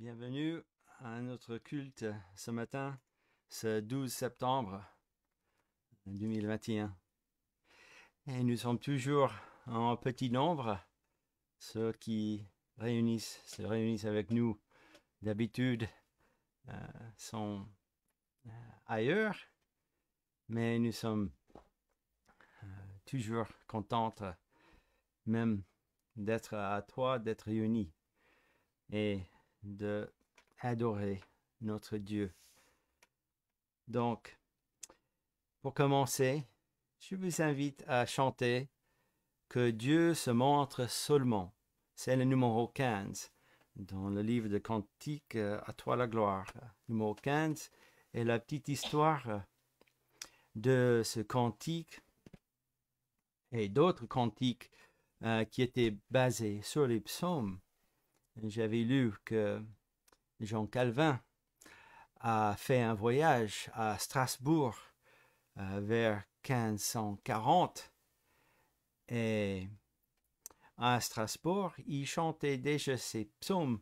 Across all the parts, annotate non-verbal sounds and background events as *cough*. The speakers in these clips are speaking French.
Bienvenue à notre culte ce matin, ce 12 septembre 2021. Et nous sommes toujours en petit nombre, ceux qui réunissent, se réunissent avec nous d'habitude euh, sont euh, ailleurs, mais nous sommes euh, toujours contents même d'être à toi, d'être réunis. Et de adorer notre Dieu. Donc, pour commencer, je vous invite à chanter que Dieu se montre seulement. C'est le numéro 15 dans le livre de Cantique à toi la gloire. Numéro 15 est la petite histoire de ce cantique et d'autres cantiques euh, qui étaient basés sur les psaumes j'avais lu que Jean Calvin a fait un voyage à Strasbourg euh, vers 1540 et à Strasbourg, il chantait déjà ses psaumes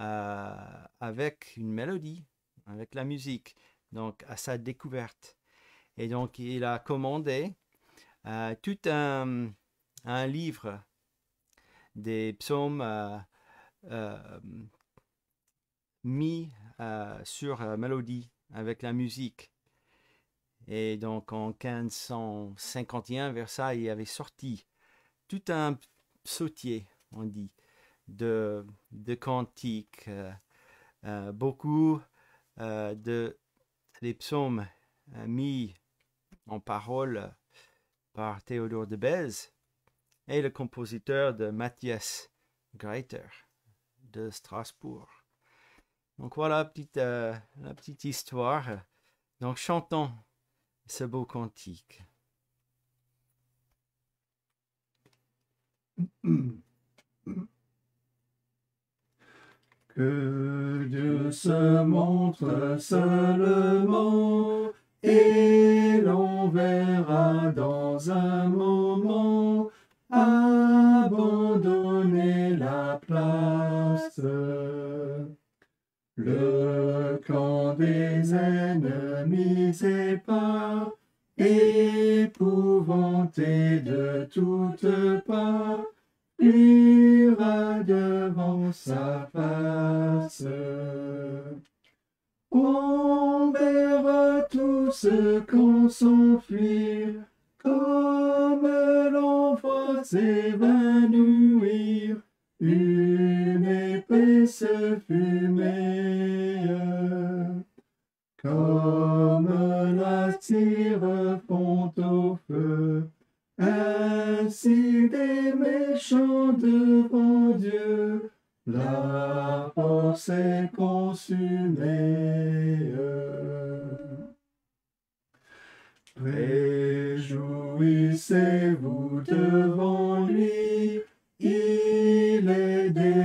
euh, avec une mélodie, avec la musique, donc à sa découverte. Et donc il a commandé euh, tout un, un, livre des psaumes euh, mis euh, sur euh, mélodie avec la musique. Et donc en 1551, Versailles avait sorti tout un sautier, on dit, de, de cantiques, beaucoup de des psaumes mis en parole par Théodore de Bèze et le compositeur de Matthias Greiter de Strasbourg. Donc voilà petite, euh, la petite histoire. Donc chantons ce beau cantique. Que Dieu se montre seulement et l'on verra dans un moment abandonner la place le camp des ennemis sépare, épouvanté de toutes parts, ira devant sa face. On verra tous qu'on s'enfuir, comme l'on s'évanouir se fumée, comme la tire fond au feu. Ainsi des méchants devant Dieu, la force est consumée. Réjouissez-vous devant lui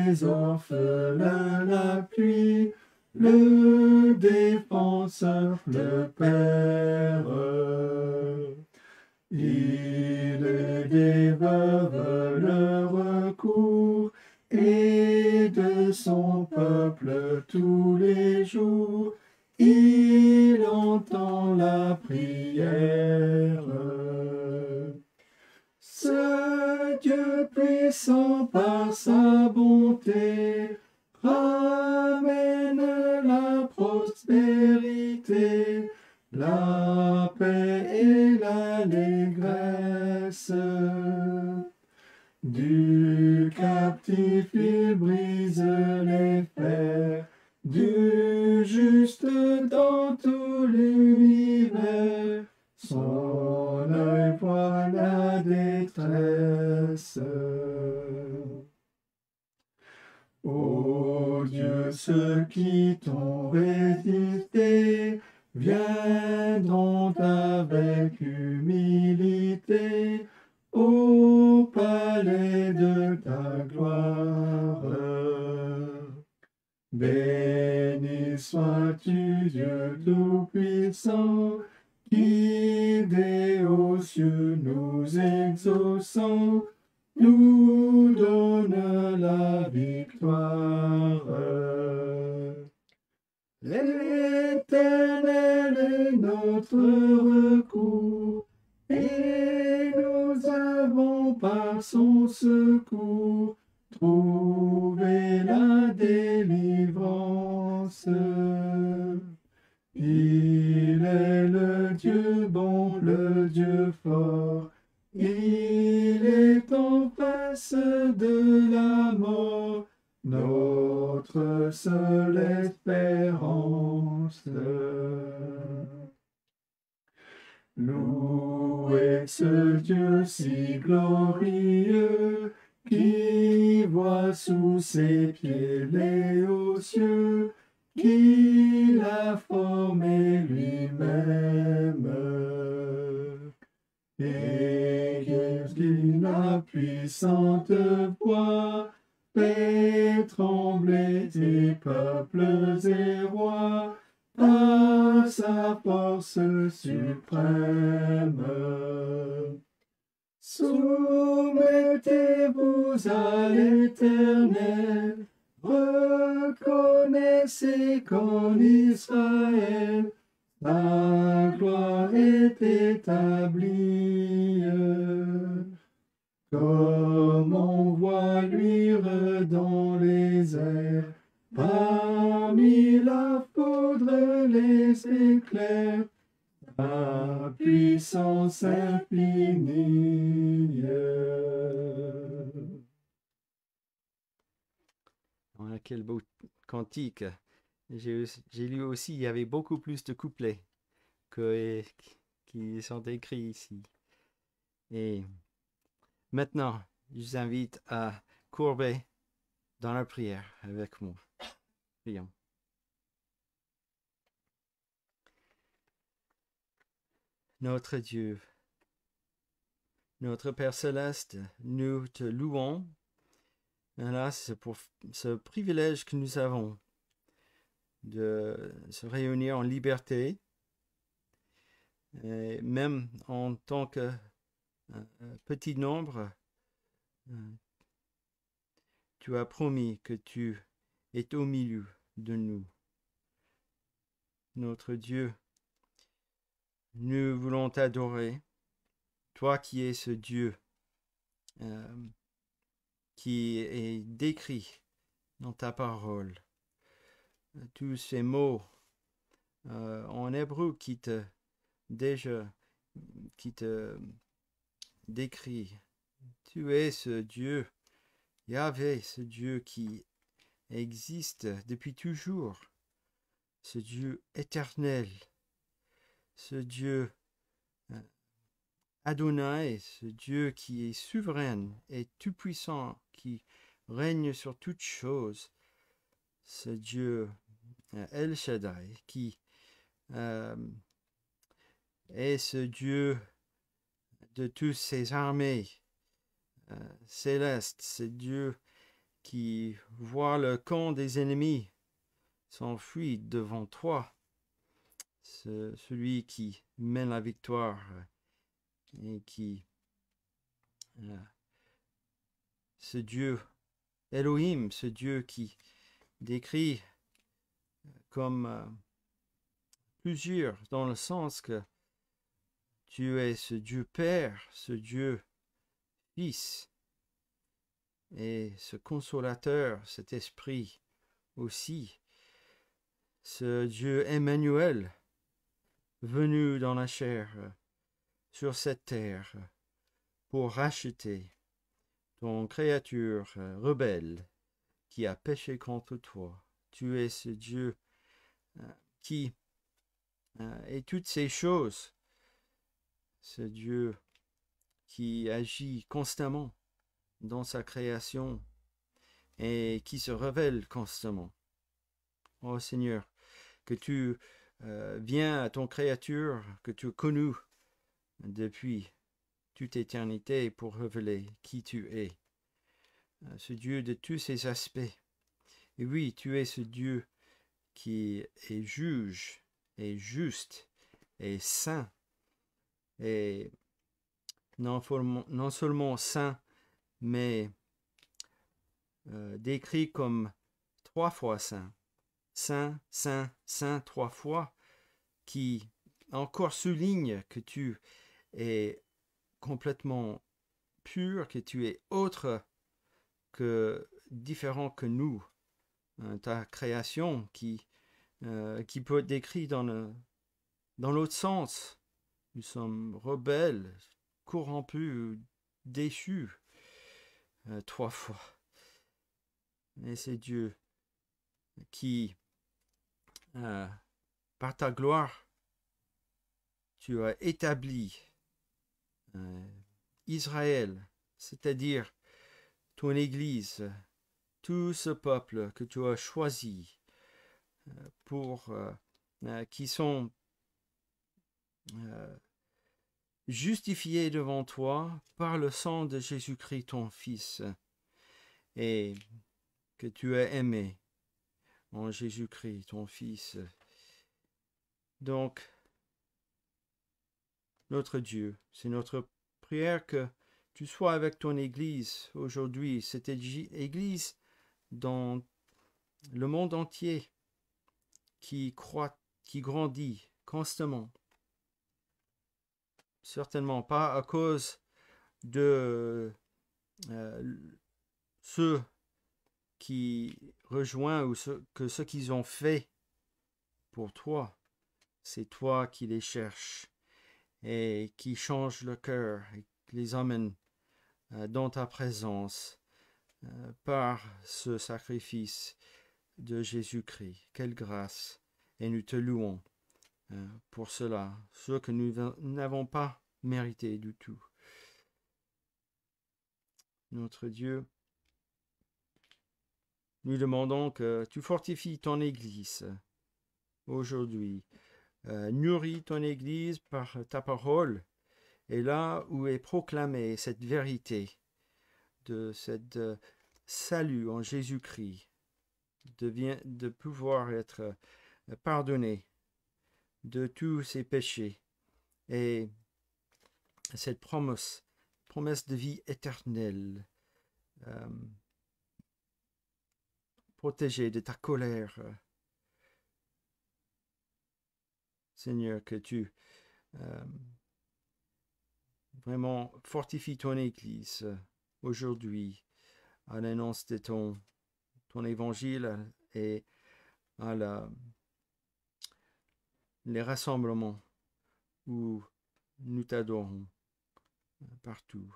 les orphelins la pluie, le défenseur, le Père. Il des le recours et de son peuple tous les jours. Il entend la prière. Ce Dieu puissant par sa bonté ramène la prospérité, la paix et l'allégresse. Du captif il brise les fers, du juste dans tout l'univers, son œil voit la détresse. Euh. Ô Dieu, ceux qui t'ont résisté viendront avec humilité au palais de ta gloire. Béni sois-tu, Dieu Tout-Puissant, qui des aux cieux nous exauçant nous donne la victoire. L'Éternel est notre recours, et nous avons par son secours trouvé la délivrance. Il est le Dieu bon, le Dieu fort. Il est en face de la mort, notre seule espérance. Louez ce Dieu si glorieux, qui voit sous ses pieds les hauts cieux, qui l'a formé lui-même la puissante voix, fait trembler tes peuples et rois, par sa force suprême. Soumettez-vous à l'Éternel, reconnaissez qu'en Israël, ta gloire est établie. Comme on voit luire dans les airs, parmi la foudre les éclairs, ta puissance infinie. a ah, quel beau cantique j'ai lu aussi, il y avait beaucoup plus de couplets que, qui sont écrits ici. Et maintenant, je vous invite à courber dans la prière avec moi. Prions. Notre Dieu, notre Père céleste, nous te louons. c'est pour ce privilège que nous avons de se réunir en liberté, et même en tant que euh, petit nombre, euh, tu as promis que tu es au milieu de nous. Notre Dieu, nous voulons t'adorer, toi qui es ce Dieu euh, qui est décrit dans ta parole tous ces mots euh, en hébreu qui te déjà qui te décrit. Tu es ce Dieu, Yahvé, ce Dieu qui existe depuis toujours, ce Dieu éternel, ce Dieu euh, Adonai, ce Dieu qui est souverain et tout-puissant, qui règne sur toutes choses, ce Dieu euh, El Shaddai, qui euh, est ce Dieu de toutes ses armées euh, célestes, ce Dieu qui voit le camp des ennemis s'enfuir devant toi, celui qui mène la victoire et qui, ce Dieu Elohim, ce Dieu qui décrit comme euh, plusieurs, dans le sens que tu es ce Dieu Père, ce Dieu Fils, et ce consolateur, cet esprit aussi, ce Dieu Emmanuel, venu dans la chair, euh, sur cette terre, pour racheter ton créature euh, rebelle qui a péché contre toi. Tu es ce Dieu euh, qui est euh, toutes ces choses. Ce Dieu qui agit constamment dans sa création et qui se révèle constamment. oh Seigneur, que tu euh, viens à ton créature que tu connues depuis toute éternité pour révéler qui tu es. Euh, ce Dieu de tous ses aspects. Et oui, tu es ce Dieu qui est juge, est juste, est saint, et non, seulement saint, mais euh, décrit comme trois fois saint. Saint, saint, saint trois fois, qui encore souligne que tu es complètement pur, que tu es autre que différent que nous, hein, ta création qui, euh, qui peut être décrite dans, dans l'autre sens. Nous sommes rebelles, corrompus, déçus, euh, trois fois. Mais c'est Dieu qui, euh, par ta gloire, tu as établi Israël, c'est-à-dire ton Église, tout ce peuple que tu as choisi euh, pour euh, euh, qui sont justifiés devant toi par le sang de Jésus-Christ ton Fils et que tu as aimé en Jésus-Christ ton Fils. Donc, notre Dieu, c'est notre prière que tu sois avec ton Église aujourd'hui, cette Église dans le monde entier qui croit, qui grandit constamment. Certainement pas à cause de euh, ceux qui rejoignent ou ce, que ce qu'ils ont fait pour toi. C'est toi qui les cherches et qui change le cœur et les amène. Euh, dans ta présence euh, par ce sacrifice de Jésus-Christ. Quelle grâce Et nous te louons euh, pour cela, ce que nous n'avons pas mérité du tout. Notre Dieu, nous demandons que tu fortifies ton Église aujourd'hui. nourris ton Église par ta parole et là où est proclamée cette vérité de cette euh, salut en Jésus-Christ, de pouvoir être euh, pardonné de tous ses péchés et cette promesse, promesse de vie éternelle, euh, protégée de ta colère. Seigneur, que tu Vraiment, fortifie ton Église aujourd'hui à l'annonce de ton, ton évangile et à la, les rassemblements où nous t'adorons partout.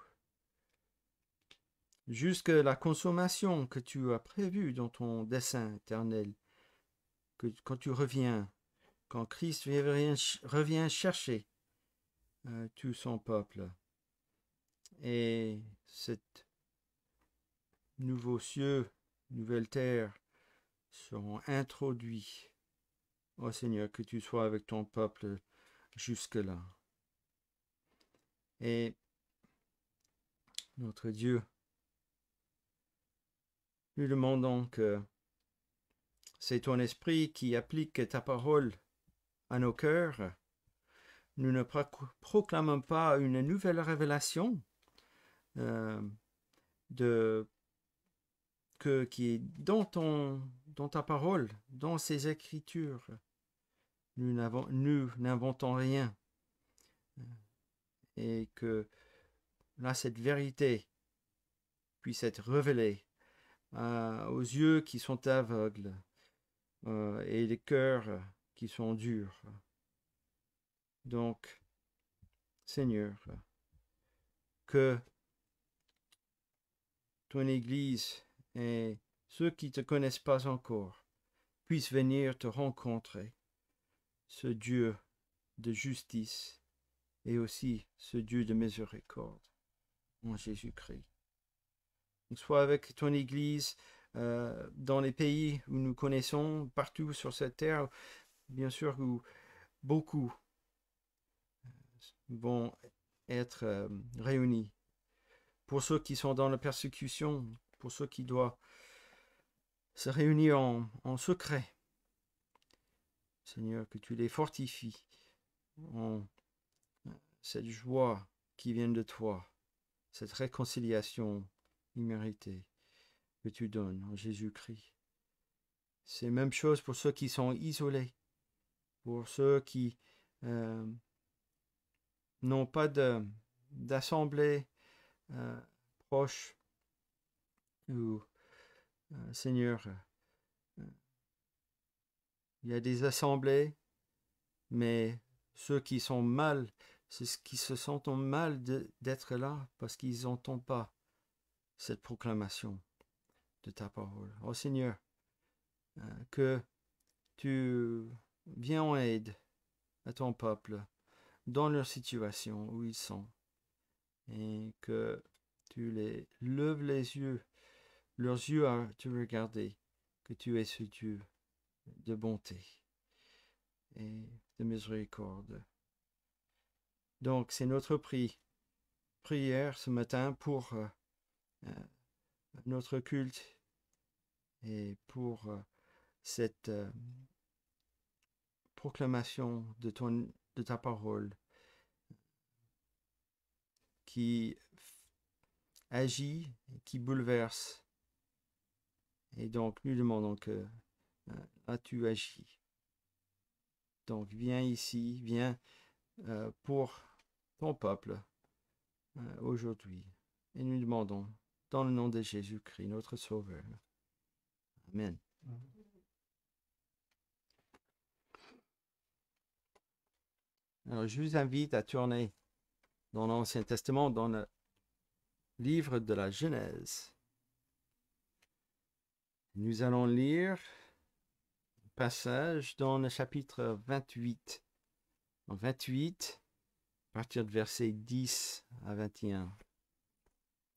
Jusque la consommation que tu as prévue dans ton dessein éternel, que quand tu reviens, quand Christ revient chercher euh, tout son peuple. Et cette nouveau cieux, nouvelle terre seront introduits. Ô oh Seigneur, que tu sois avec ton peuple jusque-là. Et notre Dieu, nous demandons que c'est ton esprit qui applique ta parole à nos cœurs nous ne proclamons pas une nouvelle révélation euh, de, que, qui est dans, dans ta parole, dans ses écritures. Nous n'inventons rien. Euh, et que là, cette vérité puisse être révélée euh, aux yeux qui sont aveugles et les cœurs qui sont durs. Donc, Seigneur, que ton Église et ceux qui ne te connaissent pas encore puissent venir te rencontrer, ce Dieu de justice et aussi ce Dieu de miséricorde en Jésus-Christ. Soit avec ton Église euh, dans les pays où nous connaissons, partout sur cette terre, bien sûr, où beaucoup vont être euh, réunis. Pour ceux qui sont dans la persécution, pour ceux qui doivent se réunir en, secret, Seigneur, que tu les fortifies en cette joie qui vient de toi, cette réconciliation imméritée que tu donnes en Jésus-Christ. C'est la même chose pour ceux qui sont isolés, pour ceux qui euh, n'ont pas d'assemblée euh, proche où, euh, Seigneur, euh, il y a des assemblées, mais ceux qui sont mal, c'est qui se sentent mal d'être là parce qu'ils n'entendent pas cette proclamation de ta parole. Oh Seigneur, que tu viens en aide à ton peuple dans leur situation où ils sont et que tu les lèves les yeux, leurs yeux à te regarder, que tu es ce Dieu de bonté et de miséricorde. Donc c'est notre prière ce matin pour euh, euh, notre culte et pour euh, cette proclamation de ton de ta parole qui agit, qui bouleverse. Et donc, nous demandons que as euh, tu agis. Donc, viens ici, viens euh, pour ton peuple euh, aujourd'hui. Et nous demandons, dans le nom de Jésus-Christ, notre Sauveur. Amen. Alors, je vous invite à tourner dans l'Ancien Testament, dans le livre de la Genèse. Nous allons lire un passage dans le chapitre 28. 28, à partir de verset 10 à 21.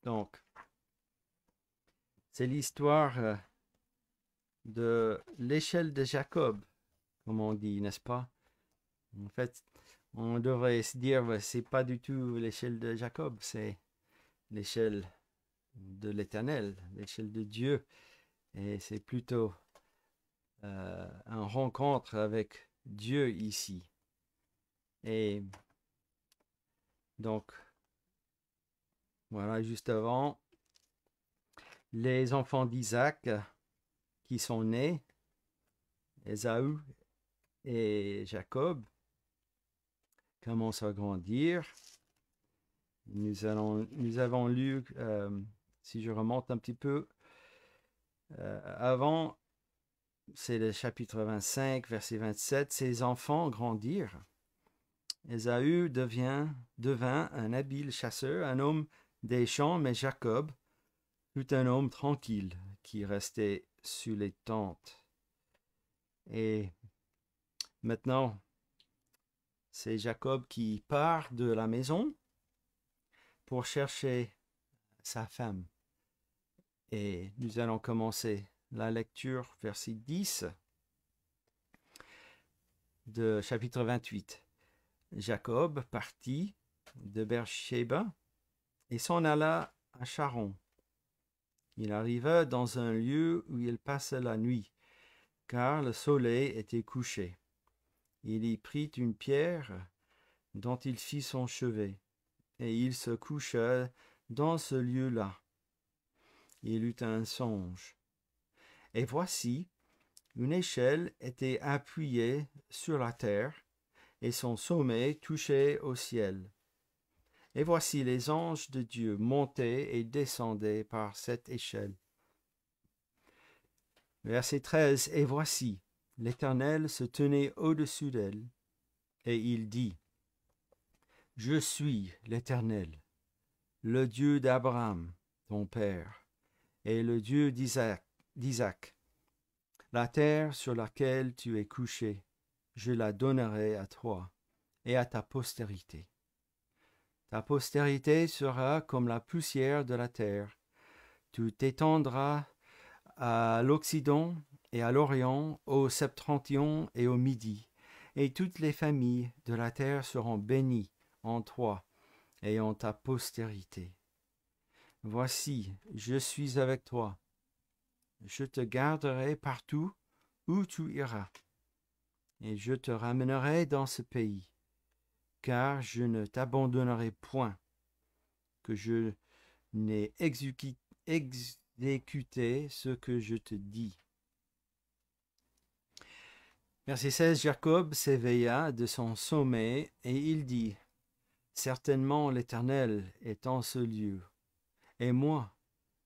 Donc, c'est l'histoire euh, de l'échelle de Jacob, comme on dit, n'est-ce pas En fait, on devrait se dire bah, c'est pas du tout l'échelle de Jacob, c'est l'échelle de l'Éternel, l'échelle de Dieu, et c'est plutôt euh, un une rencontre avec Dieu ici. Et donc, voilà, juste avant, les enfants d'Isaac qui sont nés, Ésaü et Jacob, commence à grandir. Nous, allons, nous avons lu, euh, si je remonte un petit peu, euh, avant, c'est le chapitre 25, verset 27, ses enfants grandirent. Esaü devient, devint un habile chasseur, un homme des champs, mais Jacob fut un homme tranquille qui restait sous les tentes. Et maintenant, c'est Jacob qui part de la maison pour chercher sa femme. Et nous allons commencer la lecture, verset 10 de chapitre 28. Jacob partit de Beersheba et s'en alla à Charon. Il arriva dans un lieu où il passa la nuit, car le soleil était couché il y prit une pierre dont il fit son chevet, et il se coucha dans ce lieu-là. Il eut un songe. Et voici, une échelle était appuyée sur la terre, et son sommet touchait au ciel. Et voici les anges de Dieu montaient et descendaient par cette échelle. Verset 13. Et voici, L'Éternel se tenait au-dessus d'elle, et il dit, Je suis l'Éternel, le Dieu d'Abraham, ton père, et le Dieu d'Isaac. La terre sur laquelle tu es couché, je la donnerai à toi et à ta postérité. Ta postérité sera comme la poussière de la terre. Tu t'étendras à l'Occident et à l'Orient, au septentrion et au midi. Et toutes les familles de la terre seront bénies en toi et en ta postérité. Voici, je suis avec toi. Je te garderai partout où tu iras, et je te ramènerai dans ce pays, car je ne t'abandonnerai point, que je n'ai exécuté ce que je te dis. Verset 16, Jacob s'éveilla de son sommeil et il dit, Certainement l'Éternel est en ce lieu, et moi,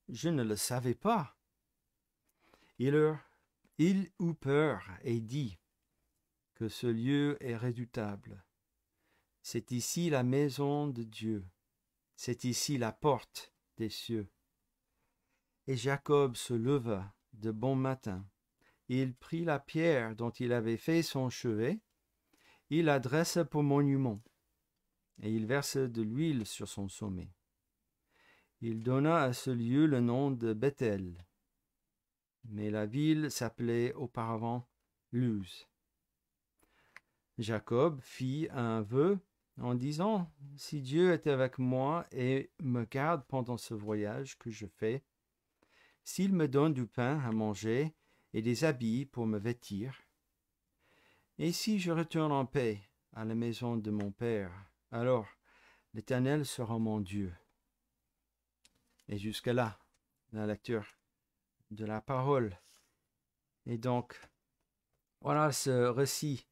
je ne le savais pas. Il, il eut peur et dit, Que ce lieu est redoutable. C'est ici la maison de Dieu, c'est ici la porte des cieux. Et Jacob se leva de bon matin il prit la pierre dont il avait fait son chevet, il la dressa pour monument, et il verse de l'huile sur son sommet. Il donna à ce lieu le nom de Bethel, mais la ville s'appelait auparavant Luz. Jacob fit un vœu en disant, Si Dieu est avec moi et me garde pendant ce voyage que je fais, s'il me donne du pain à manger et des habits pour me vêtir. Et si je retourne en paix à la maison de mon Père, alors l'Éternel sera mon Dieu. Et jusque là, la lecture de la parole. Et donc, voilà ce récit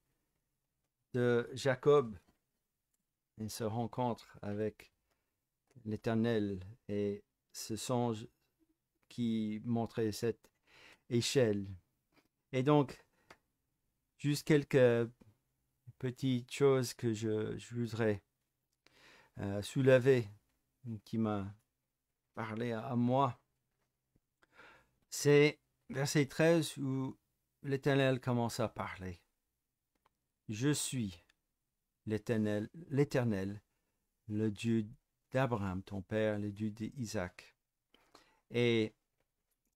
de Jacob et se rencontre avec l'Éternel et ce songe qui montrait cette échelle. Et donc, juste quelques petites choses que je, voudrais euh, soulever, qui m'a parlé à, moi. C'est verset 13 où l'Éternel commence à parler. Je suis l'Éternel, l'Éternel, le Dieu d'Abraham, ton père, le Dieu d'Isaac. Et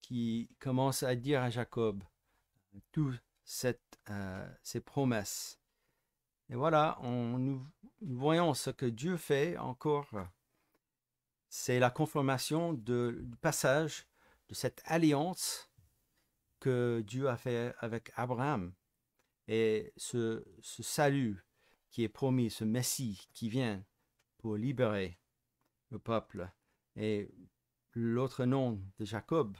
qui commence à dire à Jacob toutes euh, ces promesses. Et voilà, on, nous, voyons ce que Dieu fait encore. C'est la confirmation de, du passage de cette alliance que Dieu a fait avec Abraham. Et ce salut qui est promis, ce Messie qui vient pour libérer le peuple. Et l'autre nom de Jacob,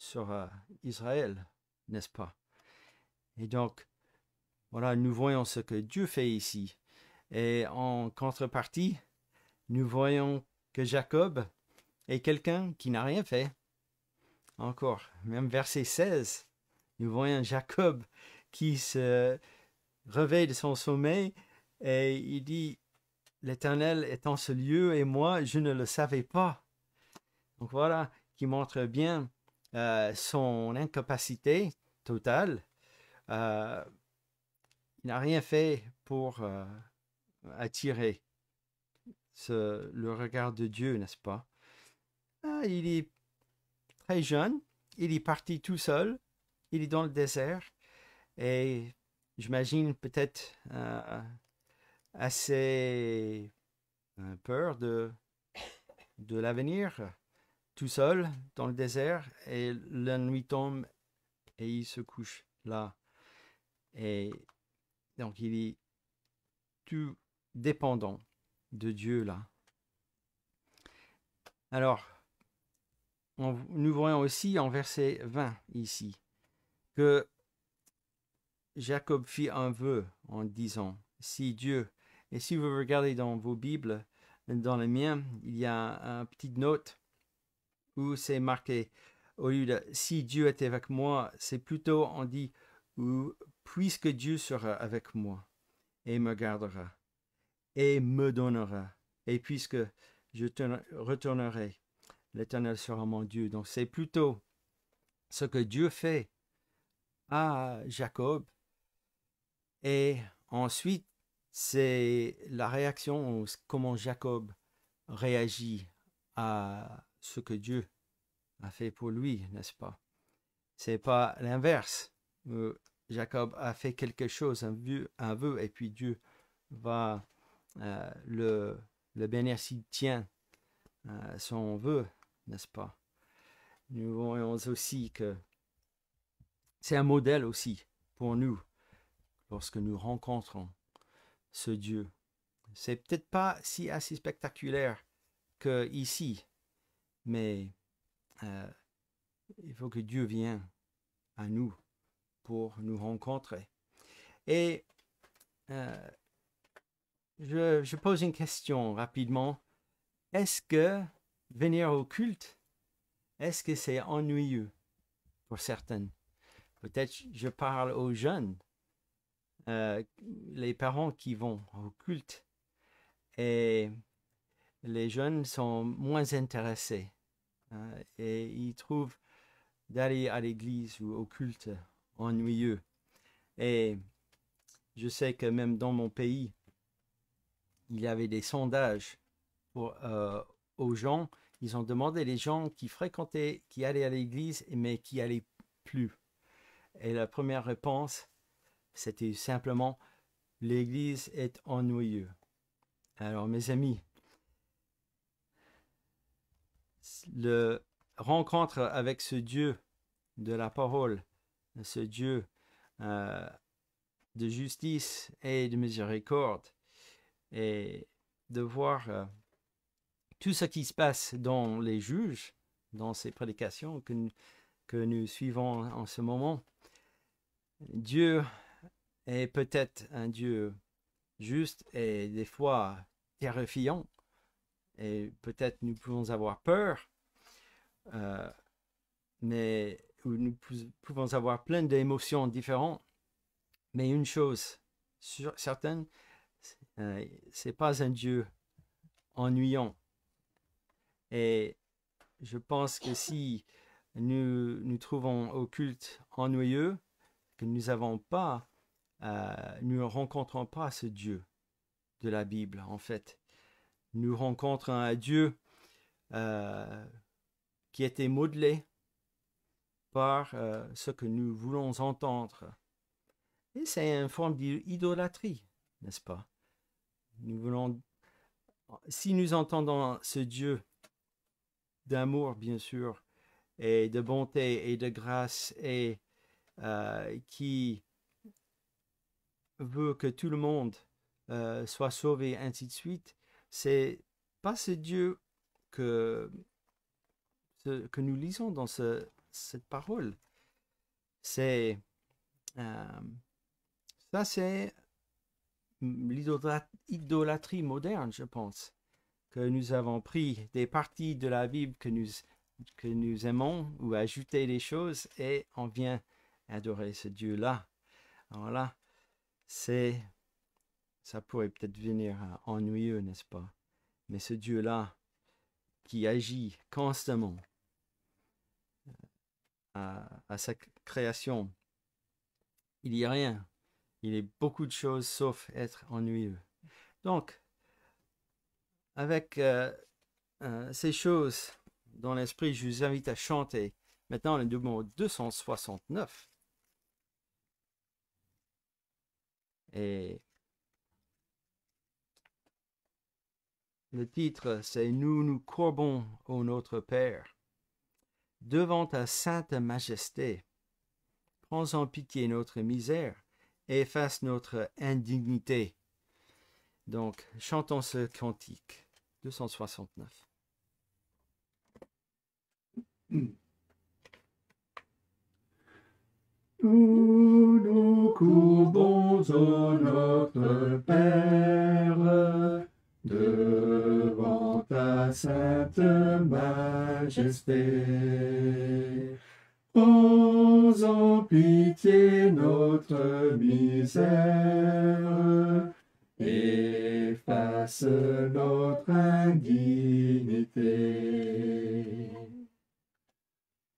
sur euh, Israël, n'est-ce pas Et donc, voilà, nous voyons ce que Dieu fait ici. Et en contrepartie, nous voyons que Jacob est quelqu'un qui n'a rien fait. Encore, même verset 16, nous voyons Jacob qui se réveille de son sommeil et il dit, L'Éternel est en ce lieu et moi, je ne le savais pas. Donc voilà, qui montre bien euh, son incapacité totale. Euh, il n'a rien fait pour euh, attirer le regard de Dieu, n'est-ce pas ah, Il est très jeune, il est parti tout seul, il est dans le désert et j'imagine peut-être assez peur de l'avenir seul dans le désert et la nuit tombe et il se couche là. Et donc il est tout dépendant de Dieu là. Alors, on, nous voyons aussi en verset 20 ici que Jacob fit un vœu en disant, si Dieu, et si vous regardez dans vos Bibles, dans les miens il y a une petite note c'est marqué, au lieu de si Dieu était avec moi, c'est plutôt on dit ou puisque Dieu sera avec moi et me gardera et me donnera et puisque je retournerai, l'Éternel sera mon Dieu. Donc c'est plutôt ce que Dieu fait à Jacob et ensuite c'est la réaction, comment Jacob réagit à ce que Dieu a fait pour lui, n'est-ce pas C'est pas l'inverse. Euh, Jacob a fait quelque chose, un vœu, un et puis Dieu va euh, le, le bénir s'il tient euh, son vœu, n'est-ce pas Nous voyons aussi que c'est un modèle aussi pour nous lorsque nous rencontrons ce Dieu. C'est peut-être pas si assez spectaculaire que ici, mais euh, il faut que Dieu vienne à nous pour nous rencontrer. Et euh, je, pose une question rapidement. Est-ce que venir au culte, est-ce que c'est ennuyeux pour certaines Peut-être je parle aux jeunes, euh, les parents qui vont au culte. Et les jeunes sont moins intéressés hein, et ils trouvent d'aller à l'église ou au culte ennuyeux. Et je sais que même dans mon pays, il y avait des sondages pour, euh, aux gens. Ils ont demandé les gens qui fréquentaient, qui allaient à l'église, mais qui allaient plus. Et la première réponse, c'était simplement l'église est ennuyeuse. Alors mes amis, le rencontre avec ce Dieu de la parole, ce Dieu euh, de justice et de miséricorde, et de voir euh, tout ce qui se passe dans les juges, dans ces prédications que, que nous suivons en ce moment. Dieu est peut-être un Dieu juste et des fois terrifiant, et peut-être nous pouvons avoir peur, euh, mais nous pouvons avoir plein d'émotions différentes. Mais une chose sur, certaine, euh, c'est pas un Dieu ennuyant. Et je pense que si nous nous trouvons au culte ennuyeux, que nous n'avons pas, euh, nous ne rencontrons pas ce Dieu de la Bible en fait nous rencontrons un Dieu euh, qui était modelé par euh, ce que nous voulons entendre. Et c'est une forme d'idolâtrie, n'est-ce pas Nous voulons, si nous entendons ce Dieu d'amour, bien sûr, et de bonté et de grâce, et euh, qui veut que tout le monde soit sauvé, ainsi de suite, c'est pas ce Dieu que, que nous lisons dans ce, cette parole. C'est euh, ça, c'est l'idolâtrie moderne, je pense, que nous avons pris des parties de la Bible que nous, que nous aimons ou ajouté des choses et on vient adorer ce Dieu-là. Voilà, c'est ça pourrait peut-être venir ennuyeux, n'est-ce pas Mais ce Dieu-là, qui agit constamment euh, à, sa création, il n'y a rien. Il est beaucoup de choses sauf être ennuyeux. Donc, avec euh, euh, ces choses dans l'esprit, je vous invite à chanter. Maintenant, le numéro 269. Et Le titre, c'est Nous nous courbons au notre Père. Devant ta sainte majesté, prends en pitié notre misère, efface notre indignité. Donc, chantons ce cantique 269. Nous nous courbons au notre Père devant ta sainte majesté. Prends en pitié notre misère, Et efface notre indignité.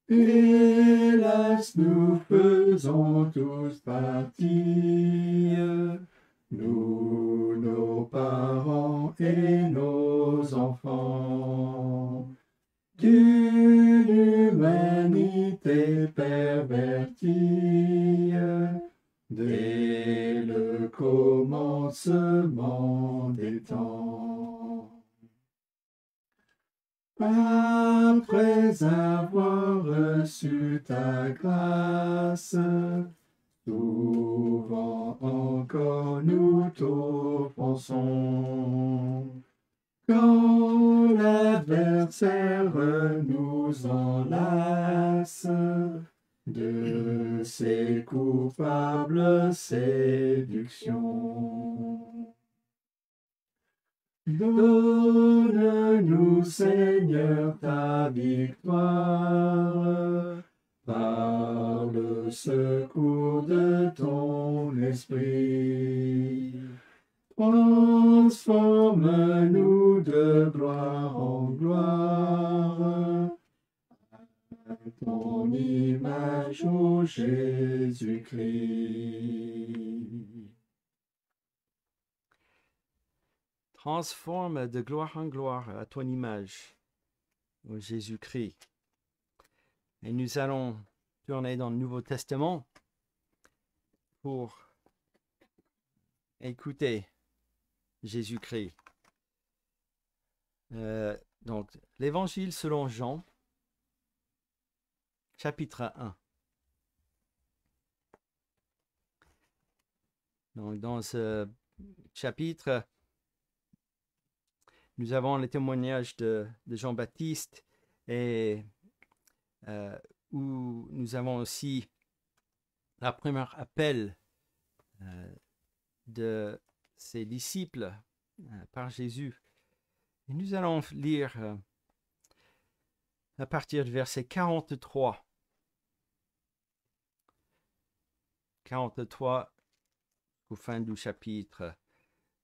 Hélas, nous faisons tous partie dès le commencement des temps. Après avoir reçu ta grâce, souvent encore nous t'offensons. Quand l'adversaire nous enlace, de ses coupables séductions. Donne-nous, Seigneur, ta victoire par le secours de ton esprit. Transforme-nous de gloire en gloire ton image, Jésus-Christ. Transforme de gloire en gloire à ton image, ô Jésus-Christ. Et nous allons tourner dans le Nouveau Testament pour écouter Jésus-Christ. Euh, donc, l'évangile selon Jean, chapitre 1. dans ce chapitre, nous avons les témoignages de, Jean-Baptiste et euh, où nous avons aussi la première appel euh, de ses disciples euh, par Jésus. nous allons lire à partir du verset 43 43 au fin du chapitre.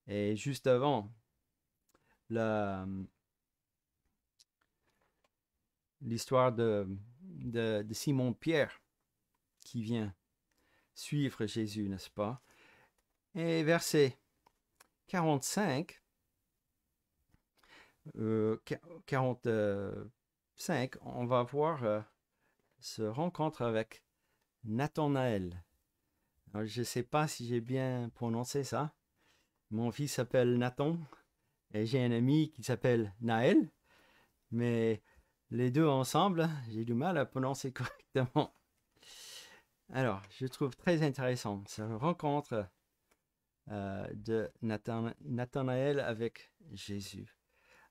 Et juste avant, l'histoire de, de, Simon-Pierre qui vient suivre Jésus, n'est-ce pas Et verset 45, euh, on va voir ce euh, rencontre avec Nathanaël. Euh, je ne sais pas si j'ai bien prononcé ça. Mon fils s'appelle Nathan et j'ai un ami qui s'appelle Naël. Mais les deux ensemble, j'ai du mal à prononcer *laughs* correctement. Alors, je trouve très intéressant cette rencontre euh, de Nathan, Nathanaël avec Jésus.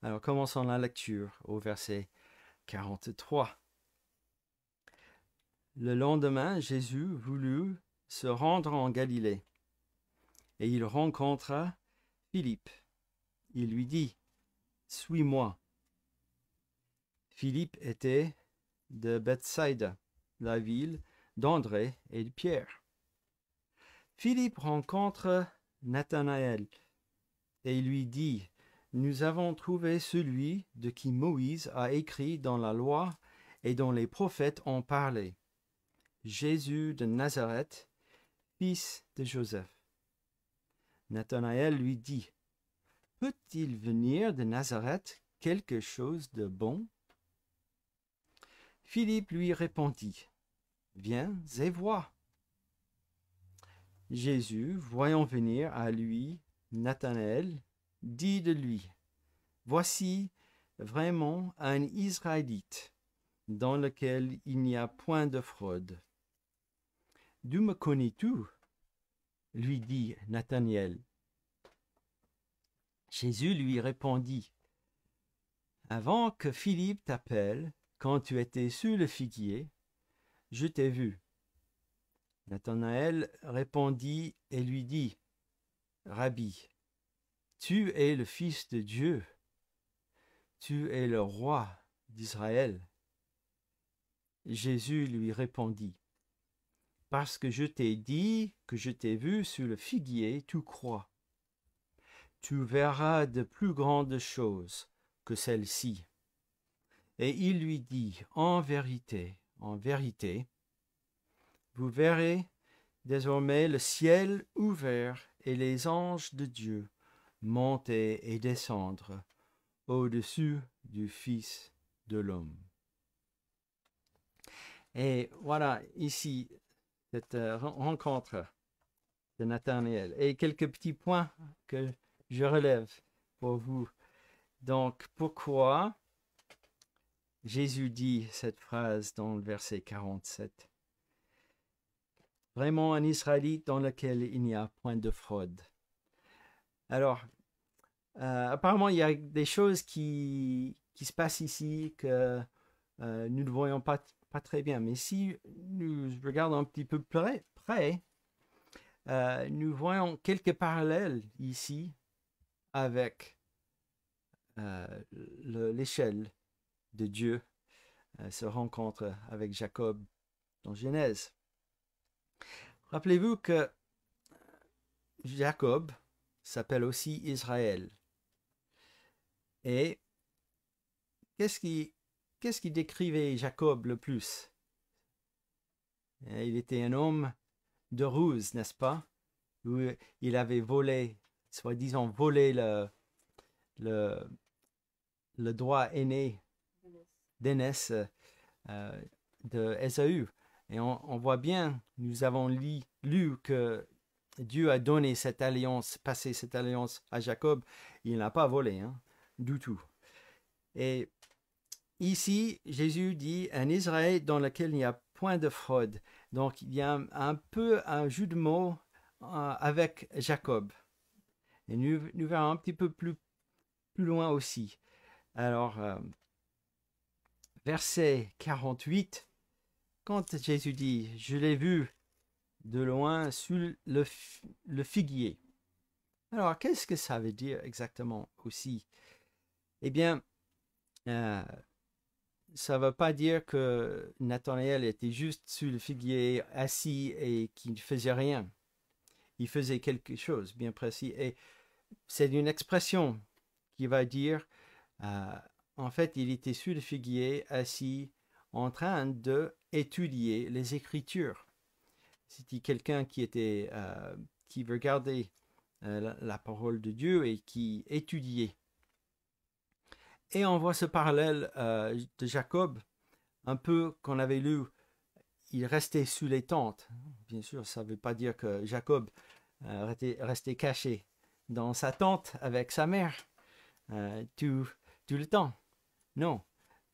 Alors, commençons la lecture au verset 43. Le lendemain, Jésus voulut se rendre en Galilée. Et il rencontra Philippe. Il lui dit, Suis-moi. Philippe était de Bethsaida, la ville d'André et de Pierre. Philippe rencontre Nathanaël et lui dit, Nous avons trouvé celui de qui Moïse a écrit dans la loi et dont les prophètes ont parlé, Jésus de Nazareth, fils de Joseph. Nathanaël lui dit, Peut-il venir de Nazareth quelque chose de bon Philippe lui répondit, Viens et vois. Jésus, voyant venir à lui Nathanaël, dit de lui, Voici vraiment un Israélite dans lequel il n'y a point de fraude. D'où me connais-tu lui dit Nathaniel. Jésus lui répondit, Avant que Philippe t'appelle, quand tu étais sur le figuier, je t'ai vu. Nathanaël répondit et lui dit, Rabbi, tu es le Fils de Dieu, tu es le roi d'Israël. Jésus lui répondit, parce que je t'ai dit que je t'ai vu sur le figuier, tu crois. Tu verras de plus grandes choses que celles-ci. Et il lui dit, en vérité, en vérité, vous verrez désormais le ciel ouvert et les anges de Dieu monter et descendre au-dessus du Fils de l'homme. Et voilà, ici, cette euh, rencontre de Nathaniel et quelques petits points que je relève pour vous. Donc, pourquoi Jésus dit cette phrase dans le verset 47 Vraiment un Israélite dans lequel il n'y a point de fraude. Alors, euh, apparemment, il y a des choses qui, qui se passent ici que euh, nous ne voyons pas pas très bien. Mais si nous regardons un petit peu près, près euh, nous voyons quelques parallèles ici avec euh, l'échelle de Dieu euh, se rencontre avec Jacob dans Genèse. Rappelez-vous que Jacob s'appelle aussi Israël. Et qu'est-ce qui Qu'est-ce qui décrivait Jacob le plus eh, Il était un homme de ruse, n'est-ce pas euh, il avait volé, soi-disant volé le, le, droit aîné d'aînesse euh, de Esaü. Et on, voit bien, nous avons lu que Dieu a donné cette alliance, passé cette alliance à Jacob. Il n'a pas volé, hein, du tout. Et Ici, Jésus dit un Israël dans lequel il n'y a point de fraude. Donc il y a un, peu un jeu de mots euh, avec Jacob. Et nous, nous, verrons un petit peu plus, plus loin aussi. Alors, euh, verset 48, quand Jésus dit, je l'ai vu de loin sur le, le figuier. Alors, qu'est-ce que ça veut dire exactement aussi Eh bien, euh, ça ne veut pas dire que Nathanaël était juste sur le figuier, assis et qu'il ne faisait rien. Il faisait quelque chose bien précis. Et c'est une expression qui va dire, euh, en fait, il était sur le figuier, assis, en train de étudier les Écritures. C'était quelqu'un qui euh, qui regardait euh, la, parole de Dieu et qui étudiait et on voit ce parallèle euh, de Jacob, un peu qu'on avait lu, il restait sous les tentes. Bien sûr, ça ne veut pas dire que Jacob euh, restait, caché dans sa tente avec sa mère euh, tout, tout, le temps. Non,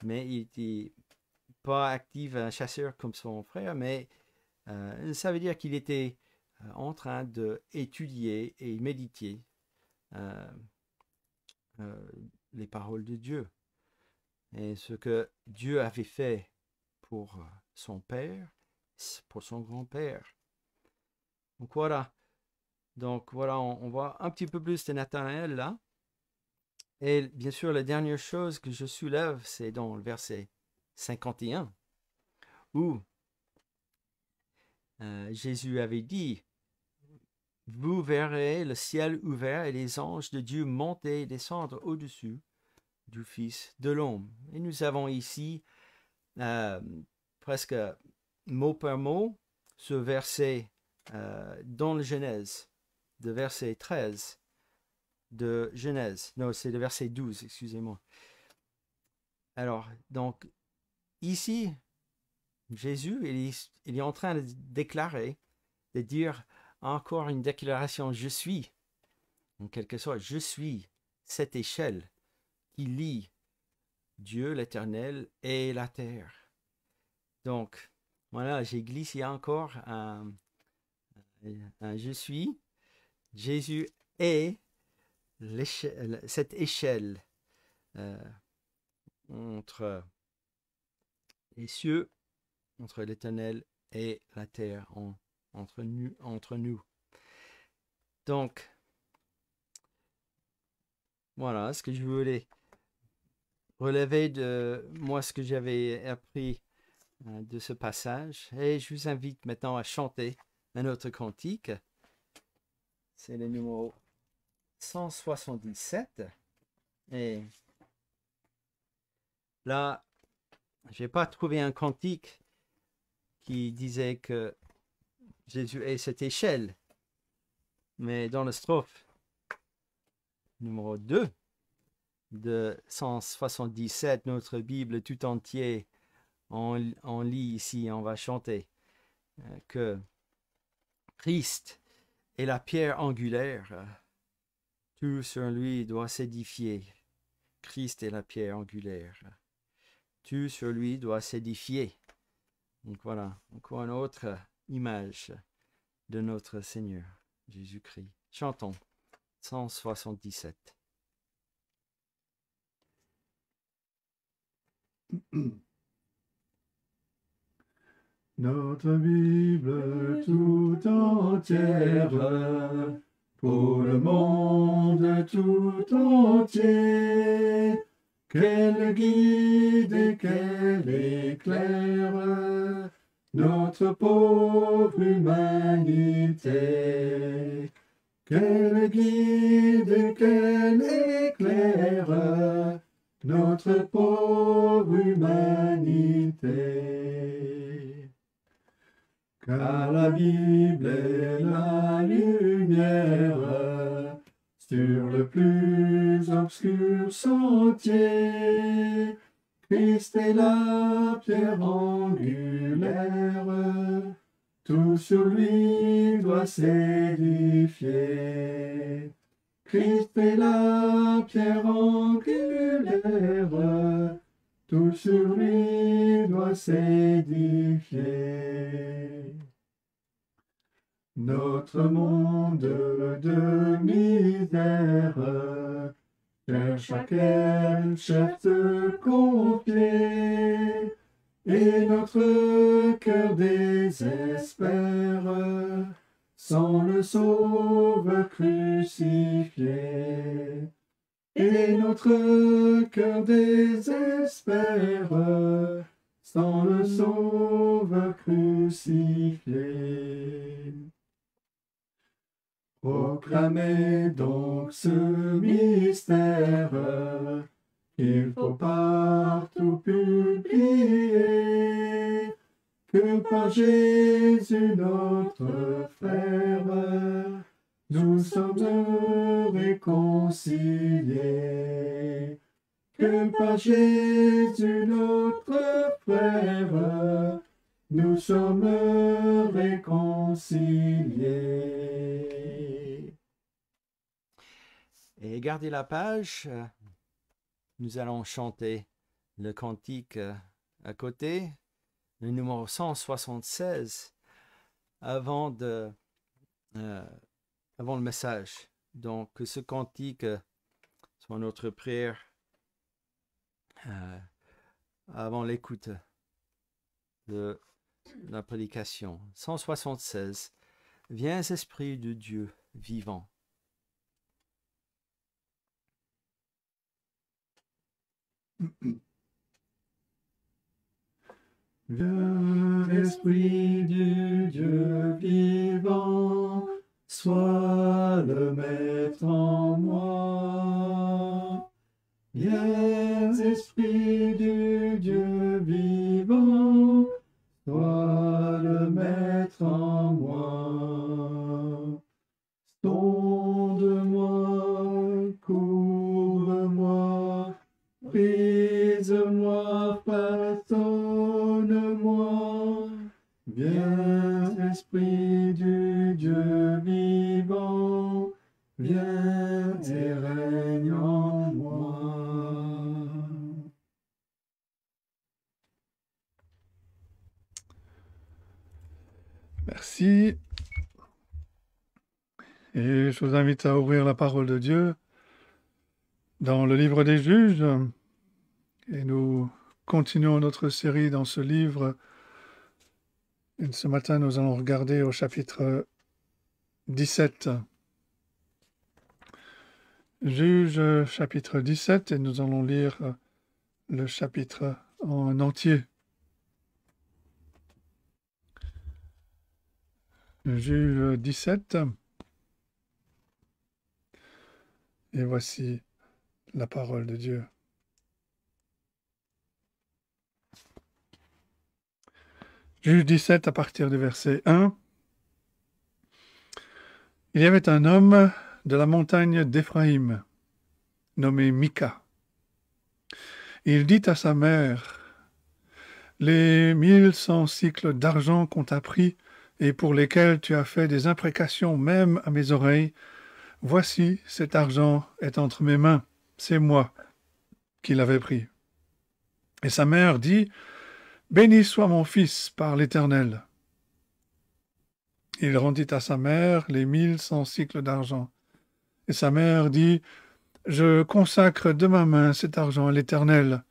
mais il n'était pas actif un chasseur comme son frère, mais ça veut dire qu'il était en train d'étudier et méditer les paroles de Dieu et ce que Dieu avait fait pour euh, son père, pour son grand-père. Donc voilà. Donc voilà, on, voit un petit peu plus de Nathanaël là. Et bien sûr, la dernière chose que je soulève, c'est dans le verset 51, où euh, Jésus avait dit, vous verrez le ciel ouvert et les anges de Dieu monter et descendre au-dessus du Fils de l'homme. Et nous avons ici euh, presque mot par mot ce verset euh, dans le Genèse, de verset 13 de Genèse. Non, c'est le verset 12, excusez-moi. Alors, donc, ici, Jésus, il est en train de déclarer, de dire, encore une déclaration je suis, en quelque sorte, je suis cette échelle qui lie Dieu l'Éternel et la terre. Donc, voilà, j'ai glissé encore un, je suis. Jésus est cette échelle euh, entre les cieux, entre l'Éternel et la terre entre nous. Entre nous. Donc, voilà ce que je voulais relever de moi, ce que j'avais appris euh, de ce passage. Et je vous invite maintenant à chanter un autre cantique. C'est le numéro 177. Et là, j'ai pas trouvé un cantique qui disait que Jésus est cette échelle. Mais dans le strophe numéro 2 de 177, notre Bible tout entier, on, lit ici, on va chanter euh, que Christ est la pierre angulaire. Tout sur lui doit s'édifier. Christ est la pierre angulaire. Tout sur lui doit s'édifier. Donc voilà, encore un autre image de notre Seigneur Jésus-Christ. Chantons 177. *clears throat* Notre Bible tout entière, pour le monde tout entier, qu'elle guide et qu'elle éclaire notre pauvre humanité. Qu'elle guide, qu'elle éclaire notre pauvre humanité. Car la Bible est la lumière sur le plus obscur sentier Christ est la pierre angulaire, tout sur lui doit s'édifier. Christ est la pierre angulaire, tout sur lui doit s'édifier. Notre monde de misère, Cherche à et notre cœur désespère, sans le Sauveur crucifié. Et notre cœur désespère, sans le Sauveur crucifié. Proclamez donc ce mystère il faut partout publier, que par Jésus notre frère, nous sommes réconciliés. Que par Jésus notre frère, nous sommes réconciliés. Et gardez la page. Nous allons chanter le cantique euh, à côté, le numéro 176, avant, de, euh, avant le message. Donc, ce cantique euh, soit notre prière avant l'écoute de la prédication. 176. Viens, Esprit de Dieu vivant. Viens, Esprit du Dieu vivant, sois le maître en moi. Viens, Esprit du Dieu vivant, sois le maître en moi. Esprit du Dieu vivant, viens et règne en moi. Merci. Et je vous invite à ouvrir la parole de Dieu dans le livre des juges. Et nous continuons notre série dans ce livre ce matin, nous allons regarder au chapitre 17. Juge chapitre 17 et nous allons lire le chapitre en entier. Juge 17. Et voici la parole de Dieu. Juge 17 à partir du verset 1. Il y avait un homme de la montagne d'Éphraïm, nommé Micah. Il dit à sa mère, Les mille cent cycles d'argent qu'on t'a pris et pour lesquels tu as fait des imprécations même à mes oreilles, voici cet argent est entre mes mains, c'est moi qui l'avais pris. Et sa mère dit, Béni soit mon fils par l'Éternel. Il rendit à sa mère les mille cent cycles d'argent. Et sa mère dit, Je consacre de ma main cet argent à l'Éternel,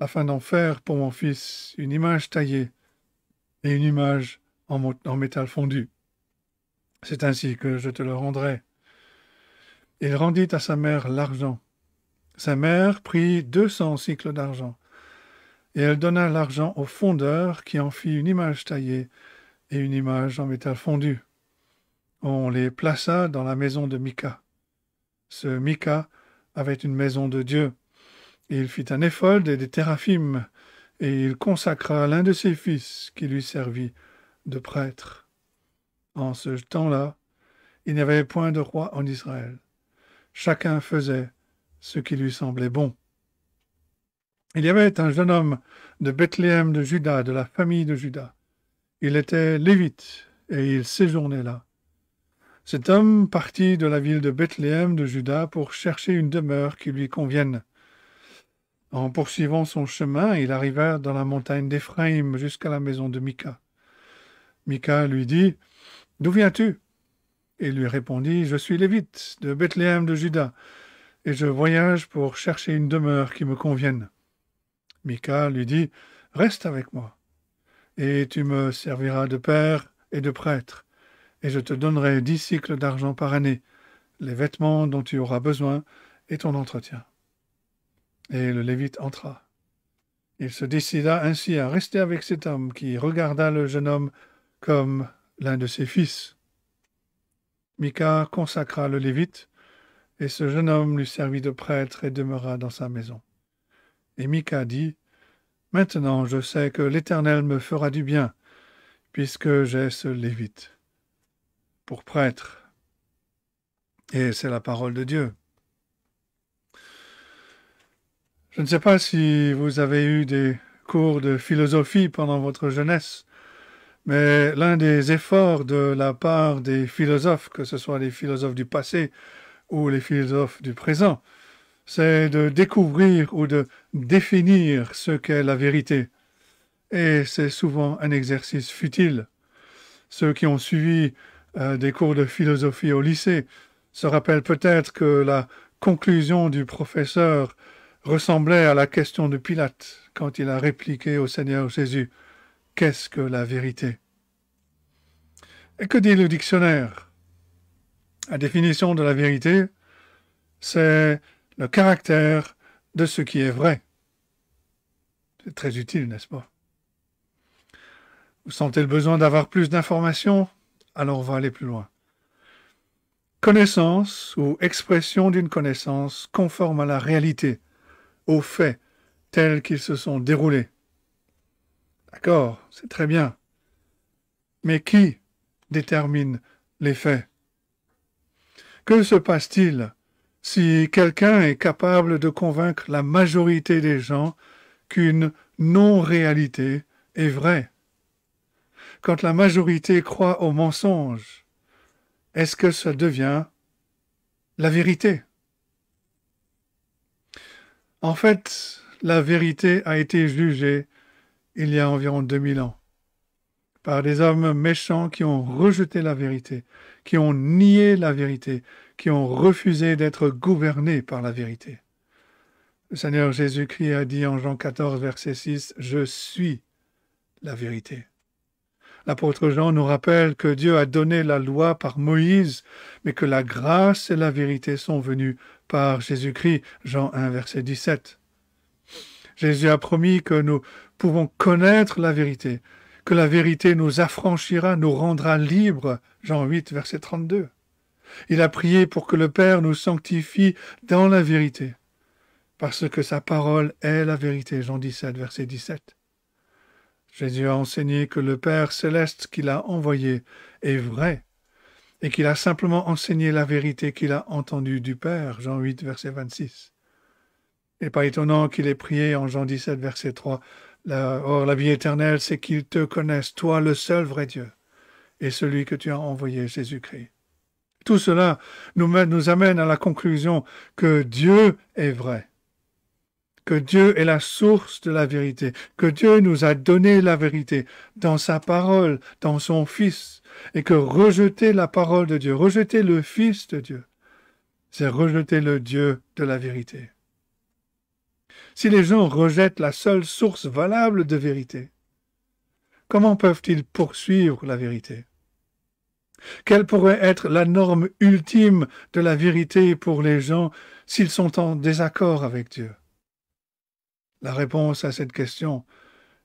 afin d'en faire pour mon fils une image taillée et une image en, métal fondu. C'est ainsi que je te le rendrai. Il rendit à sa mère l'argent. Sa mère prit deux cents cycles d'argent et elle donna l'argent au fondeur qui en fit une image taillée et une image en métal fondu. On les plaça dans la maison de Micah. Ce Micah avait une maison de Dieu. Il fit un effolde et des téraphimes, et il consacra l'un de ses fils qui lui servit de prêtre. En ce temps-là, il n'y avait point de roi en Israël. Chacun faisait ce qui lui semblait bon. Il y avait un jeune homme de Bethléem de Juda, de la famille de Juda. Il était lévite, et il séjournait là. Cet homme partit de la ville de Bethléem de Juda pour chercher une demeure qui lui convienne. En poursuivant son chemin, il arriva dans la montagne d'Éphraïm jusqu'à la maison de Mica. Mica lui dit D'où viens-tu Il lui répondit Je suis lévite de Bethléem de Juda, et je voyage pour chercher une demeure qui me convienne. Micah lui dit Reste avec moi, et tu me serviras de père et de prêtre, et je te donnerai dix cycles d'argent par année, les vêtements dont tu auras besoin et ton entretien. Et le Lévite entra. Il se décida ainsi à rester avec cet homme qui regarda le jeune homme comme l'un de ses fils. Micah consacra le Lévite, et ce jeune homme lui servit de prêtre et demeura dans sa maison. Et Mika dit Maintenant je sais que l'Éternel me fera du bien, puisque j'ai ce Lévite pour prêtre. Et c'est la parole de Dieu. Je ne sais pas si vous avez eu des cours de philosophie pendant votre jeunesse, mais l'un des efforts de la part des philosophes, que ce soit les philosophes du passé ou les philosophes du présent, c'est de découvrir ou de définir ce qu'est la vérité. Et c'est souvent un exercice futile. Ceux qui ont suivi euh, des cours de philosophie au lycée se rappellent peut-être que la conclusion du professeur ressemblait à la question de Pilate quand il a répliqué au Seigneur Jésus Qu'est-ce que la vérité Et que dit le dictionnaire La définition de la vérité, c'est le caractère de ce qui est vrai. C'est très utile, n'est-ce pas Vous sentez le besoin d'avoir plus d'informations Alors on va aller plus loin. Connaissance ou expression d'une connaissance conforme à la réalité, aux faits tels qu'ils se sont déroulés. D'accord, c'est très bien. Mais qui détermine les faits Que se passe-t-il si quelqu'un est capable de convaincre la majorité des gens qu'une non-réalité est vraie, quand la majorité croit au mensonge, est-ce que ça devient la vérité En fait, la vérité a été jugée il y a environ 2000 ans par des hommes méchants qui ont rejeté la vérité, qui ont nié la vérité, qui ont refusé d'être gouvernés par la vérité. Le Seigneur Jésus-Christ a dit en Jean 14, verset 6, Je suis la vérité. L'apôtre Jean nous rappelle que Dieu a donné la loi par Moïse, mais que la grâce et la vérité sont venues par Jésus-Christ. Jean 1, verset 17. Jésus a promis que nous pouvons connaître la vérité, que la vérité nous affranchira, nous rendra libres. Jean 8, verset 32. Il a prié pour que le Père nous sanctifie dans la vérité, parce que sa parole est la vérité. Jean 17, verset 17. Jésus a enseigné que le Père céleste qu'il a envoyé est vrai, et qu'il a simplement enseigné la vérité qu'il a entendue du Père. Jean 8, verset 26. Et pas étonnant qu'il ait prié en Jean 17, verset 3. or, la vie éternelle, c'est qu'ils te connaissent, toi le seul vrai Dieu, et celui que tu as envoyé, Jésus-Christ. Tout cela nous, amène à la conclusion que Dieu est vrai, que Dieu est la source de la vérité, que Dieu nous a donné la vérité dans sa parole, dans son Fils, et que rejeter la parole de Dieu, rejeter le Fils de Dieu, c'est rejeter le Dieu de la vérité. Si les gens rejettent la seule source valable de vérité, comment peuvent-ils poursuivre la vérité quelle pourrait être la norme ultime de la vérité pour les gens s'ils sont en désaccord avec Dieu La réponse à cette question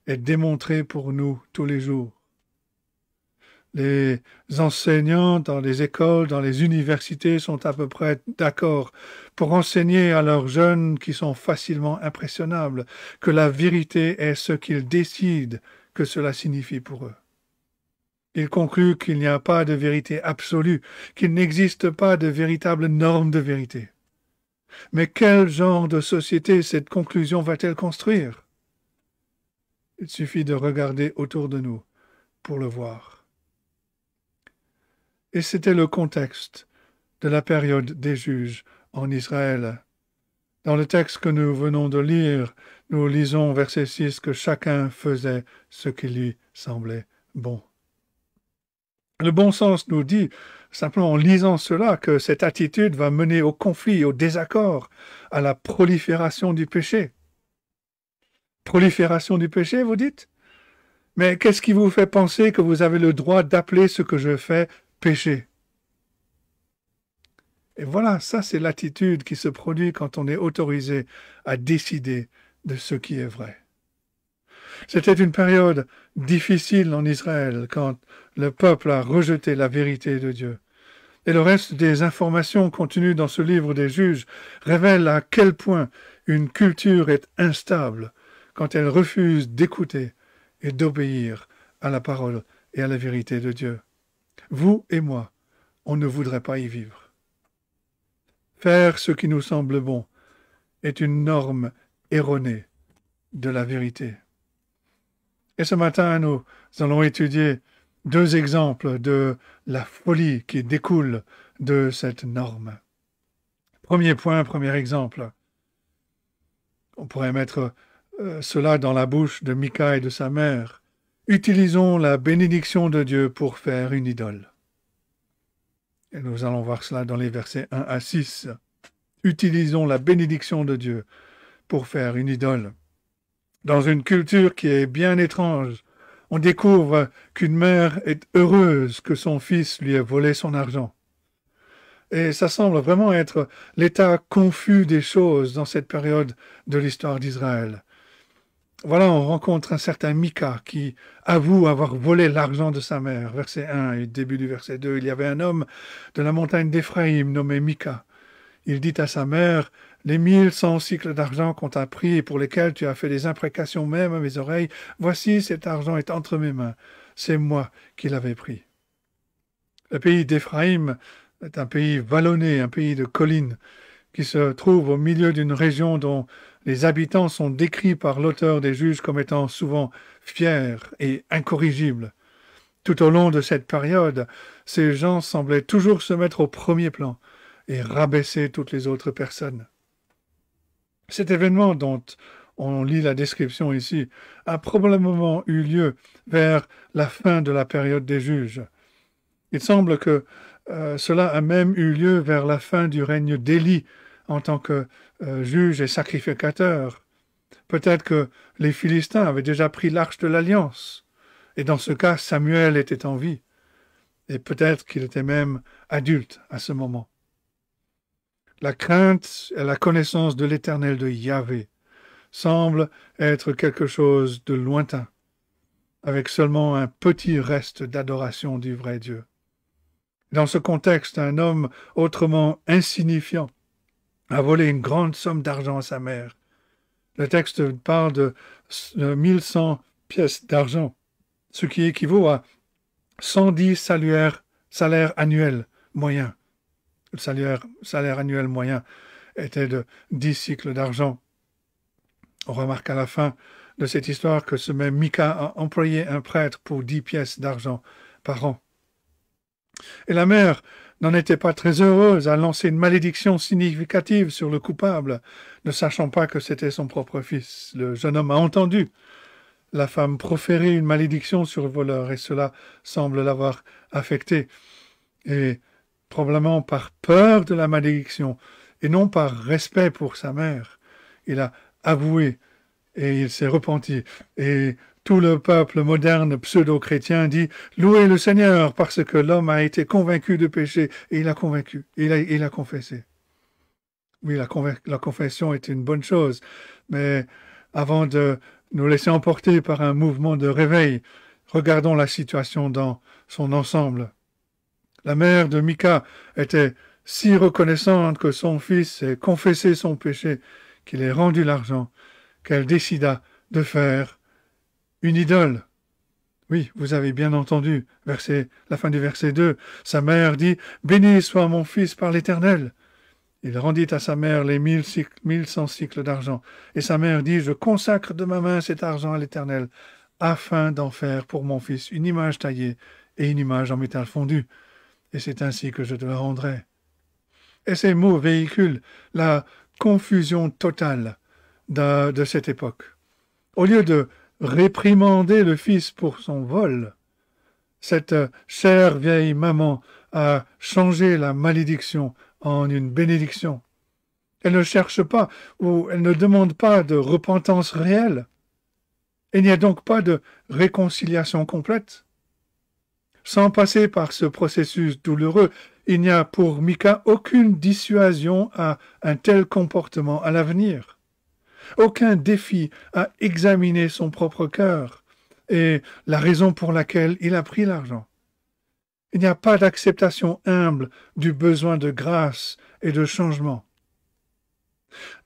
est démontrée pour nous tous les jours. Les enseignants dans les écoles, dans les universités sont à peu près d'accord pour enseigner à leurs jeunes qui sont facilement impressionnables que la vérité est ce qu'ils décident que cela signifie pour eux. Il conclut qu'il n'y a pas de vérité absolue, qu'il n'existe pas de véritable norme de vérité. Mais quel genre de société cette conclusion va-t-elle construire Il suffit de regarder autour de nous pour le voir. Et c'était le contexte de la période des juges en Israël. Dans le texte que nous venons de lire, nous lisons verset 6 que chacun faisait ce qui lui semblait bon. Le bon sens nous dit, simplement en lisant cela, que cette attitude va mener au conflit, au désaccord, à la prolifération du péché. Prolifération du péché, vous dites Mais qu'est-ce qui vous fait penser que vous avez le droit d'appeler ce que je fais péché Et voilà, ça c'est l'attitude qui se produit quand on est autorisé à décider de ce qui est vrai. C'était une période difficile en Israël quand le peuple a rejeté la vérité de Dieu. Et le reste des informations contenues dans ce livre des juges révèle à quel point une culture est instable quand elle refuse d'écouter et d'obéir à la parole et à la vérité de Dieu. Vous et moi, on ne voudrait pas y vivre. Faire ce qui nous semble bon est une norme erronée de la vérité. Et ce matin, nous allons étudier deux exemples de la folie qui découle de cette norme. Premier point, premier exemple. On pourrait mettre euh, cela dans la bouche de Mika et de sa mère. Utilisons la bénédiction de Dieu pour faire une idole. Et nous allons voir cela dans les versets 1 à 6. Utilisons la bénédiction de Dieu pour faire une idole dans une culture qui est bien étrange, on découvre qu'une mère est heureuse que son fils lui ait volé son argent. Et ça semble vraiment être l'état confus des choses dans cette période de l'histoire d'Israël. Voilà, on rencontre un certain Mika qui avoue avoir volé l'argent de sa mère. Verset 1 et début du verset 2. Il y avait un homme de la montagne d'Éphraïm nommé Mika. Il dit à sa mère les mille cent cycles d'argent qu'on t'a pris et pour lesquels tu as fait des imprécations même à mes oreilles, voici cet argent est entre mes mains. C'est moi qui l'avais pris. Le pays d'Éphraïm est un pays vallonné, un pays de collines, qui se trouve au milieu d'une région dont les habitants sont décrits par l'auteur des juges comme étant souvent fiers et incorrigibles. Tout au long de cette période, ces gens semblaient toujours se mettre au premier plan et rabaisser toutes les autres personnes. Cet événement dont on lit la description ici a probablement eu lieu vers la fin de la période des juges. Il semble que euh, cela a même eu lieu vers la fin du règne d'Élie en tant que euh, juge et sacrificateur. Peut-être que les Philistins avaient déjà pris l'arche de l'alliance, et dans ce cas Samuel était en vie, et peut-être qu'il était même adulte à ce moment. La crainte et la connaissance de l'Éternel de Yahvé semblent être quelque chose de lointain, avec seulement un petit reste d'adoration du vrai Dieu. Dans ce contexte, un homme autrement insignifiant a volé une grande somme d'argent à sa mère. Le texte parle de 1100 pièces d'argent, ce qui équivaut à 110 salaires annuels moyens le salaire, annuel moyen était de dix cycles d'argent. On remarque à la fin de cette histoire que ce même Mika a employé un prêtre pour dix pièces d'argent par an. Et la mère n'en était pas très heureuse à lancer une malédiction significative sur le coupable, ne sachant pas que c'était son propre fils. Le jeune homme a entendu la femme proférer une malédiction sur le voleur, et cela semble l'avoir affecté. Et probablement par peur de la malédiction et non par respect pour sa mère. Il a avoué et il s'est repenti. Et tout le peuple moderne pseudo-chrétien dit Louez le Seigneur parce que l'homme a été convaincu de péché et il a convaincu, il a, confessé. Oui, la confession est une bonne chose, mais avant de nous laisser emporter par un mouvement de réveil, regardons la situation dans son ensemble. La mère de Mika était si reconnaissante que son fils ait confessé son péché, qu'il ait rendu l'argent, qu'elle décida de faire une idole. Oui, vous avez bien entendu, verset, la fin du verset 2. Sa mère dit Béni soit mon fils par l'Éternel. Il rendit à sa mère les mille, mille cent cycles d'argent. Et sa mère dit Je consacre de ma main cet argent à l'Éternel, afin d'en faire pour mon fils une image taillée et une image en métal fondu et c'est ainsi que je te la rendrai. Et ces mots véhiculent la confusion totale de, de cette époque. Au lieu de réprimander le fils pour son vol, cette chère vieille maman a changé la malédiction en une bénédiction. Elle ne cherche pas ou elle ne demande pas de repentance réelle. Il n'y a donc pas de réconciliation complète. Sans passer par ce processus douloureux, il n'y a pour Mika aucune dissuasion à un tel comportement à l'avenir, aucun défi à examiner son propre cœur et la raison pour laquelle il a pris l'argent. Il n'y a pas d'acceptation humble du besoin de grâce et de changement.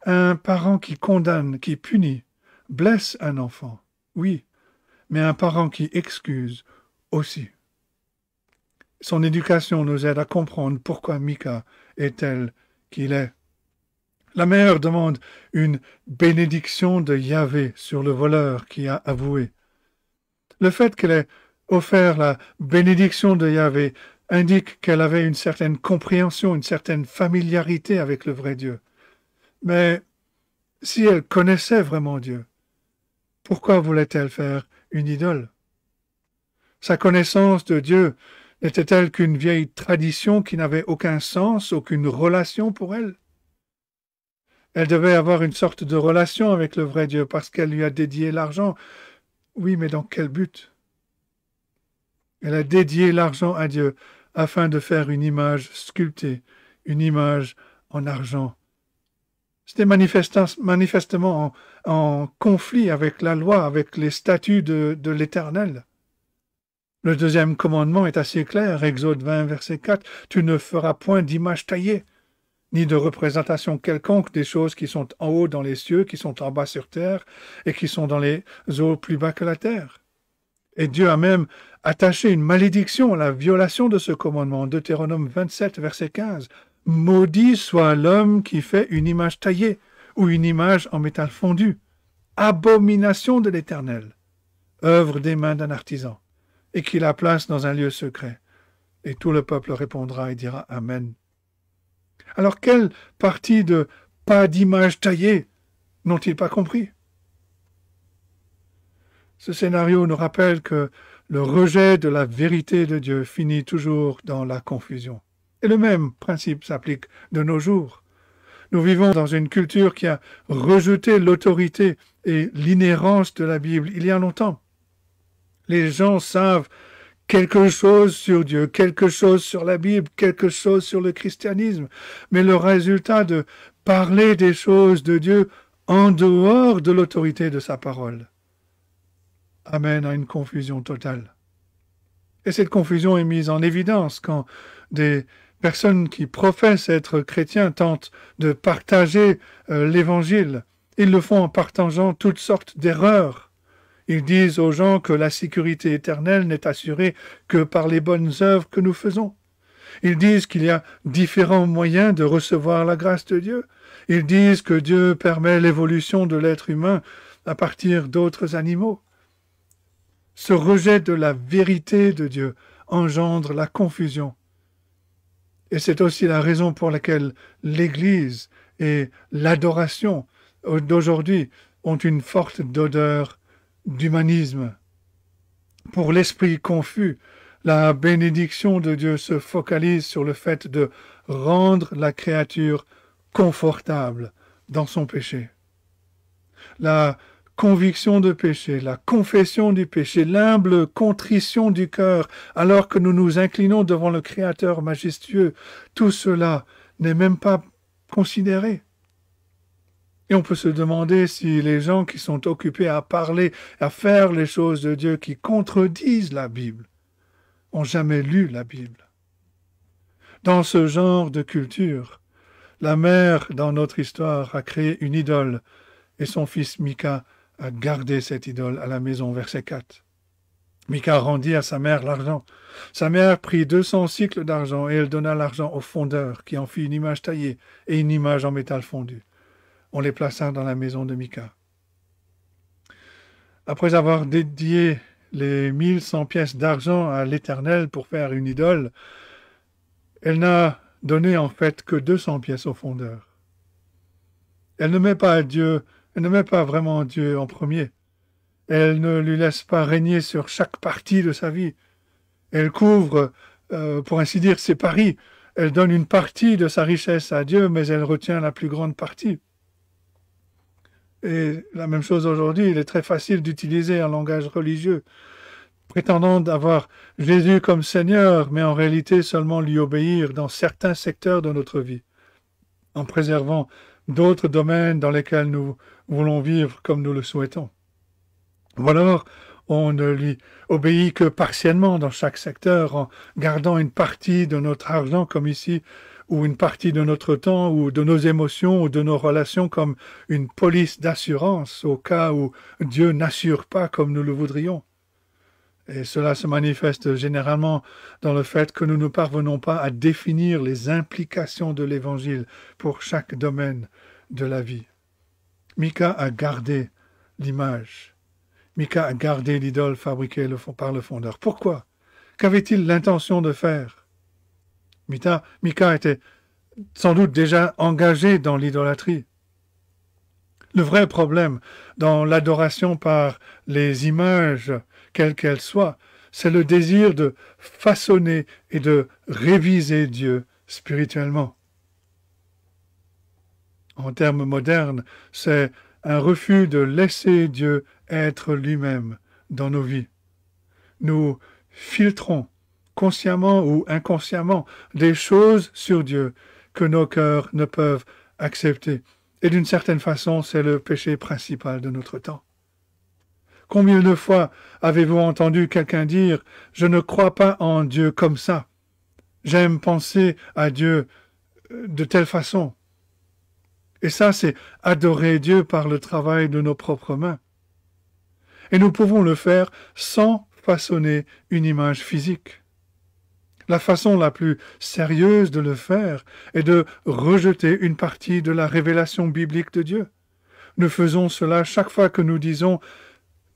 Un parent qui condamne, qui punit, blesse un enfant, oui, mais un parent qui excuse aussi. Son éducation nous aide à comprendre pourquoi Mika est tel qu'il est. La mère demande une bénédiction de Yahvé sur le voleur qui a avoué. Le fait qu'elle ait offert la bénédiction de Yahvé indique qu'elle avait une certaine compréhension, une certaine familiarité avec le vrai Dieu. Mais si elle connaissait vraiment Dieu, pourquoi voulait-elle faire une idole Sa connaissance de Dieu n'était elle qu'une vieille tradition qui n'avait aucun sens, aucune relation pour elle Elle devait avoir une sorte de relation avec le vrai Dieu parce qu'elle lui a dédié l'argent. Oui, mais dans quel but Elle a dédié l'argent à Dieu afin de faire une image sculptée, une image en argent. C'était manifestement en, conflit avec la loi, avec les statuts de l'Éternel. Le deuxième commandement est assez clair, Exode 20, verset 4, Tu ne feras point d'image taillée, ni de représentation quelconque des choses qui sont en haut dans les cieux, qui sont en bas sur terre, et qui sont dans les eaux plus bas que la terre. Et Dieu a même attaché une malédiction à la violation de ce commandement. Deutéronome 27, verset 15. Maudit soit l'homme qui fait une image taillée ou une image en métal fondu. Abomination de l'Éternel. œuvre des mains d'un artisan et qui la place dans un lieu secret. Et tout le peuple répondra et dira Amen. Alors quelle partie de pas d'image taillée n'ont-ils pas compris Ce scénario nous rappelle que le rejet de la vérité de Dieu finit toujours dans la confusion. Et le même principe s'applique de nos jours. Nous vivons dans une culture qui a rejeté l'autorité et l'inhérence de la Bible il y a longtemps. Les gens savent quelque chose sur Dieu, quelque chose sur la Bible, quelque chose sur le christianisme, mais le résultat de parler des choses de Dieu en dehors de l'autorité de sa parole amène à une confusion totale. Et cette confusion est mise en évidence quand des personnes qui professent être chrétiens tentent de partager euh, l'Évangile. Ils le font en partageant toutes sortes d'erreurs ils disent aux gens que la sécurité éternelle n'est assurée que par les bonnes œuvres que nous faisons. Ils disent qu'il y a différents moyens de recevoir la grâce de Dieu. Ils disent que Dieu permet l'évolution de l'être humain à partir d'autres animaux. Ce rejet de la vérité de Dieu engendre la confusion. Et c'est aussi la raison pour laquelle l'Église et l'adoration d'aujourd'hui ont une forte odeur d'humanisme. Pour l'esprit confus, la bénédiction de Dieu se focalise sur le fait de rendre la créature confortable dans son péché. La conviction de péché, la confession du péché, l'humble contrition du cœur, alors que nous nous inclinons devant le Créateur majestueux, tout cela n'est même pas considéré. Et on peut se demander si les gens qui sont occupés à parler, à faire les choses de Dieu, qui contredisent la Bible, ont jamais lu la Bible. Dans ce genre de culture, la mère, dans notre histoire, a créé une idole, et son fils Mika a gardé cette idole à la maison, verset 4. Mika rendit à sa mère l'argent. Sa mère prit deux cents cycles d'argent et elle donna l'argent au fondeur qui en fit une image taillée et une image en métal fondu on les plaça dans la maison de Mika. Après avoir dédié les 1100 pièces d'argent à l'Éternel pour faire une idole, elle n'a donné en fait que 200 pièces au fondeur. Elle ne met pas Dieu, elle ne met pas vraiment Dieu en premier. Elle ne lui laisse pas régner sur chaque partie de sa vie. Elle couvre, euh, pour ainsi dire, ses paris. Elle donne une partie de sa richesse à Dieu, mais elle retient la plus grande partie. Et la même chose aujourd'hui, il est très facile d'utiliser un langage religieux, prétendant d'avoir Jésus comme Seigneur, mais en réalité seulement lui obéir dans certains secteurs de notre vie, en préservant d'autres domaines dans lesquels nous voulons vivre comme nous le souhaitons. Ou alors, on ne lui obéit que partiellement dans chaque secteur en gardant une partie de notre argent comme ici ou une partie de notre temps ou de nos émotions ou de nos relations comme une police d'assurance au cas où Dieu n'assure pas comme nous le voudrions. Et cela se manifeste généralement dans le fait que nous ne parvenons pas à définir les implications de l'Évangile pour chaque domaine de la vie. Mika a gardé l'image. Mika a gardé l'idole fabriquée par le fondeur. Pourquoi Qu'avait-il l'intention de faire Mika était sans doute déjà engagé dans l'idolâtrie. Le vrai problème dans l'adoration par les images, quelles qu'elles soient, c'est le désir de façonner et de réviser Dieu spirituellement. En termes modernes, c'est un refus de laisser Dieu être lui-même dans nos vies. Nous filtrons consciemment ou inconsciemment, des choses sur Dieu que nos cœurs ne peuvent accepter. Et d'une certaine façon, c'est le péché principal de notre temps. Combien de fois avez-vous entendu quelqu'un dire ⁇ Je ne crois pas en Dieu comme ça ⁇ J'aime penser à Dieu euh, de telle façon. Et ça, c'est adorer Dieu par le travail de nos propres mains. Et nous pouvons le faire sans façonner une image physique. La façon la plus sérieuse de le faire est de rejeter une partie de la révélation biblique de Dieu. Nous faisons cela chaque fois que nous disons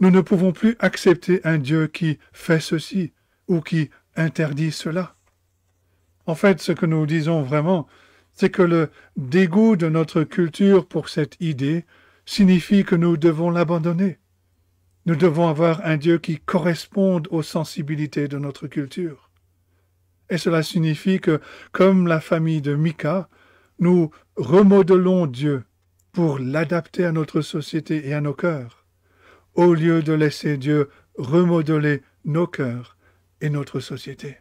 nous ne pouvons plus accepter un Dieu qui fait ceci ou qui interdit cela. En fait, ce que nous disons vraiment, c'est que le dégoût de notre culture pour cette idée signifie que nous devons l'abandonner. Nous devons avoir un Dieu qui corresponde aux sensibilités de notre culture. Et cela signifie que, comme la famille de Mika, nous remodelons Dieu pour l'adapter à notre société et à nos cœurs, au lieu de laisser Dieu remodeler nos cœurs et notre société.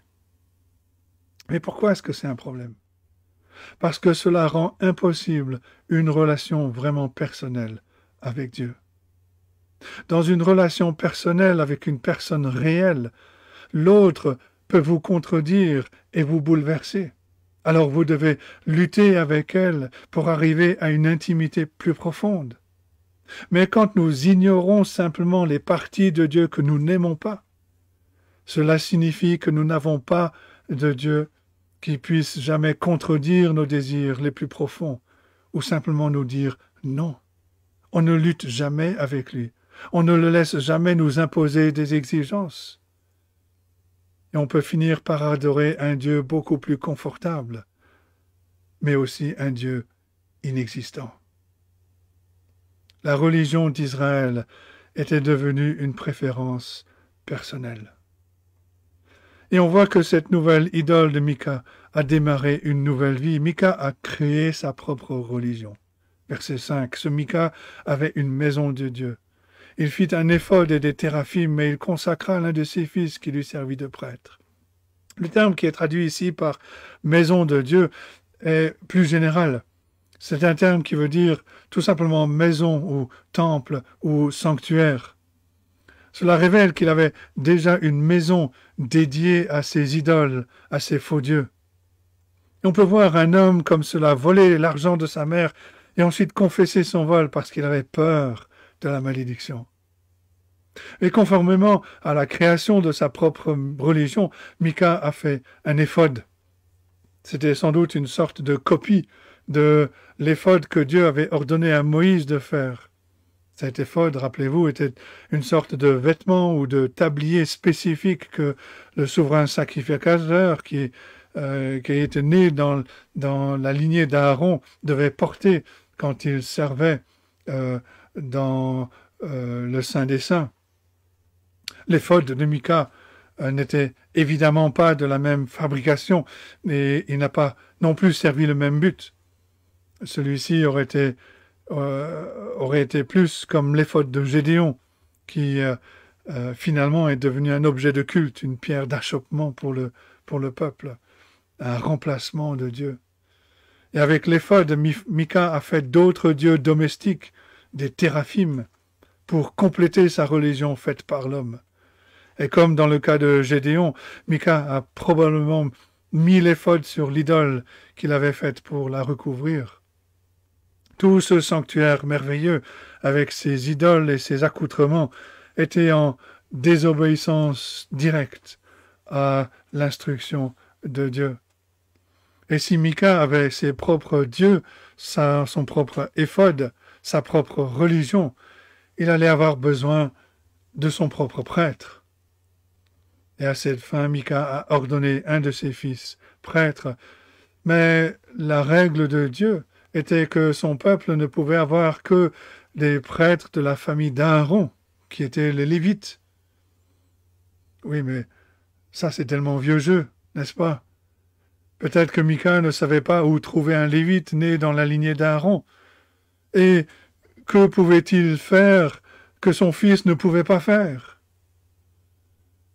Mais pourquoi est-ce que c'est un problème Parce que cela rend impossible une relation vraiment personnelle avec Dieu. Dans une relation personnelle avec une personne réelle, l'autre peut vous contredire et vous bouleverser. Alors vous devez lutter avec elle pour arriver à une intimité plus profonde. Mais quand nous ignorons simplement les parties de Dieu que nous n'aimons pas, cela signifie que nous n'avons pas de Dieu qui puisse jamais contredire nos désirs les plus profonds, ou simplement nous dire non. On ne lutte jamais avec lui, on ne le laisse jamais nous imposer des exigences et on peut finir par adorer un Dieu beaucoup plus confortable, mais aussi un Dieu inexistant. La religion d'Israël était devenue une préférence personnelle. Et on voit que cette nouvelle idole de Micah a démarré une nouvelle vie. Micah a créé sa propre religion. Verset 5. Ce Micah avait une maison de Dieu. Il fit un effort et des mais il consacra l'un de ses fils qui lui servit de prêtre. Le terme qui est traduit ici par maison de Dieu est plus général. C'est un terme qui veut dire tout simplement maison ou temple ou sanctuaire. Cela révèle qu'il avait déjà une maison dédiée à ses idoles, à ses faux dieux. on peut voir un homme comme cela voler l'argent de sa mère et ensuite confesser son vol parce qu'il avait peur de la malédiction. Et conformément à la création de sa propre religion, Mika a fait un éphode. C'était sans doute une sorte de copie de l'éphode que Dieu avait ordonné à Moïse de faire. Cet éphode, rappelez-vous, était une sorte de vêtement ou de tablier spécifique que le souverain sacrificateur, qui, euh, était né dans, la lignée d'Aaron, devait porter quand il servait euh, dans euh, le Saint des Saints. Les de Mika euh, n'était évidemment pas de la même fabrication et il n'a pas non plus servi le même but. Celui-ci aurait été, euh, aurait été plus comme l'éphode de Gédéon, qui euh, finalement est devenu un objet de culte, une pierre d'achoppement pour le, pour le peuple, un remplacement de Dieu. Et avec l'éphode, Mika a fait d'autres dieux domestiques, des téraphimes, pour compléter sa religion faite par l'homme. Et comme dans le cas de Gédéon, Mika a probablement mis l'éphode sur l'idole qu'il avait faite pour la recouvrir. Tout ce sanctuaire merveilleux, avec ses idoles et ses accoutrements, était en désobéissance directe à l'instruction de Dieu. Et si Mika avait ses propres dieux, son propre éphode, sa propre religion, il allait avoir besoin de son propre prêtre. Et à cette fin, Mika a ordonné un de ses fils, prêtre. Mais la règle de Dieu était que son peuple ne pouvait avoir que des prêtres de la famille d'Aaron, qui étaient les Lévites. Oui, mais ça c'est tellement vieux jeu, n'est-ce pas Peut-être que Mika ne savait pas où trouver un Lévite né dans la lignée d'Aaron. Et que pouvait-il faire que son fils ne pouvait pas faire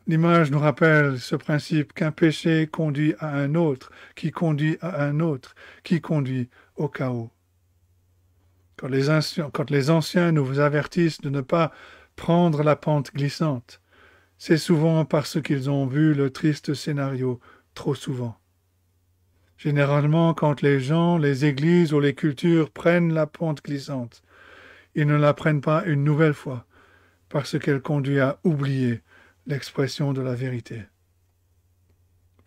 L'image nous rappelle ce principe qu'un péché conduit à un autre, qui conduit à un autre, qui conduit au chaos. Quand les, anciens, quand les anciens nous avertissent de ne pas prendre la pente glissante, c'est souvent parce qu'ils ont vu le triste scénario trop souvent. Généralement, quand les gens, les églises ou les cultures prennent la pente glissante, ils ne la prennent pas une nouvelle fois, parce qu'elle conduit à oublier l'expression de la vérité.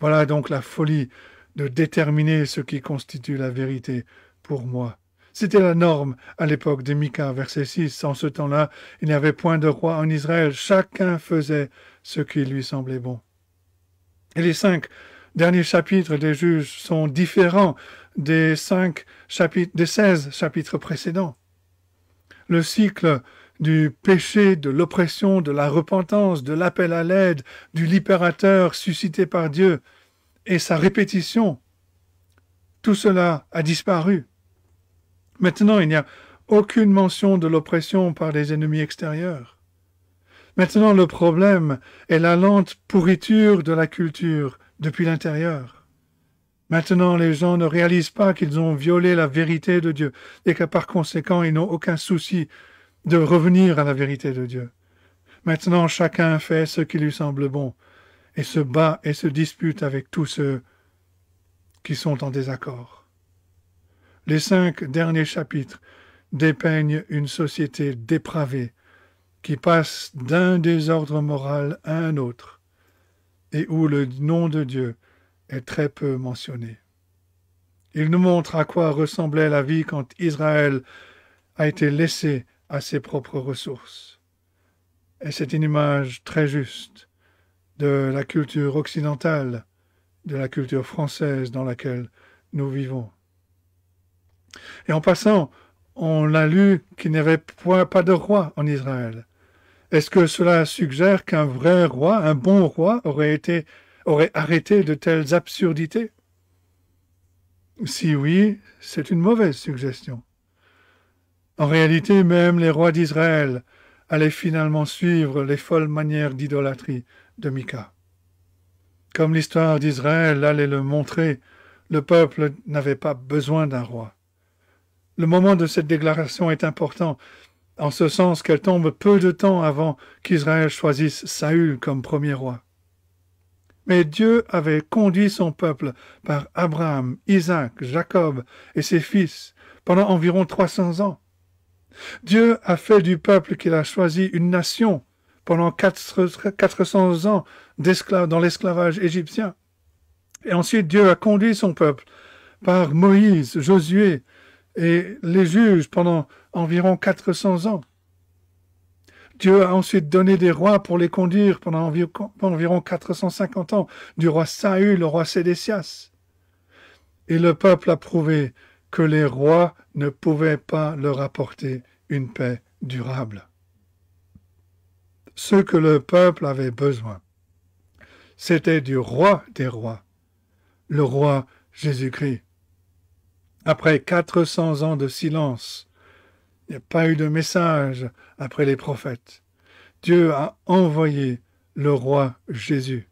Voilà donc la folie de déterminer ce qui constitue la vérité pour moi. C'était la norme à l'époque de Micah, verset 6. En ce temps-là, il n'y avait point de roi en Israël. Chacun faisait ce qui lui semblait bon. Et les cinq derniers chapitres des juges sont différents des cinq chapitres, des seize chapitres précédents. Le cycle du péché, de l'oppression, de la repentance, de l'appel à l'aide, du libérateur suscité par Dieu et sa répétition. Tout cela a disparu. Maintenant, il n'y a aucune mention de l'oppression par les ennemis extérieurs. Maintenant, le problème est la lente pourriture de la culture depuis l'intérieur. Maintenant, les gens ne réalisent pas qu'ils ont violé la vérité de Dieu et que par conséquent, ils n'ont aucun souci de revenir à la vérité de Dieu. Maintenant chacun fait ce qui lui semble bon, et se bat et se dispute avec tous ceux qui sont en désaccord. Les cinq derniers chapitres dépeignent une société dépravée qui passe d'un désordre moral à un autre et où le nom de Dieu est très peu mentionné. Il nous montre à quoi ressemblait la vie quand Israël a été laissé à ses propres ressources. Et c'est une image très juste de la culture occidentale, de la culture française dans laquelle nous vivons. Et en passant, on a lu qu'il n'y avait point pas de roi en Israël. Est-ce que cela suggère qu'un vrai roi, un bon roi, aurait, été, aurait arrêté de telles absurdités Si oui, c'est une mauvaise suggestion. En réalité, même les rois d'Israël allaient finalement suivre les folles manières d'idolâtrie de Micah. Comme l'histoire d'Israël allait le montrer, le peuple n'avait pas besoin d'un roi. Le moment de cette déclaration est important, en ce sens qu'elle tombe peu de temps avant qu'Israël choisisse Saül comme premier roi. Mais Dieu avait conduit son peuple par Abraham, Isaac, Jacob et ses fils pendant environ 300 ans. Dieu a fait du peuple qu'il a choisi une nation pendant 400 ans dans l'esclavage égyptien. Et ensuite, Dieu a conduit son peuple par Moïse, Josué et les juges pendant environ 400 ans. Dieu a ensuite donné des rois pour les conduire pendant environ 450 ans, du roi Saül au roi Sédécias. Et le peuple a prouvé que les rois ne pouvaient pas leur apporter une paix durable. Ce que le peuple avait besoin, c'était du roi des rois, le roi Jésus-Christ. Après 400 ans de silence, il n'y a pas eu de message après les prophètes. Dieu a envoyé le roi Jésus.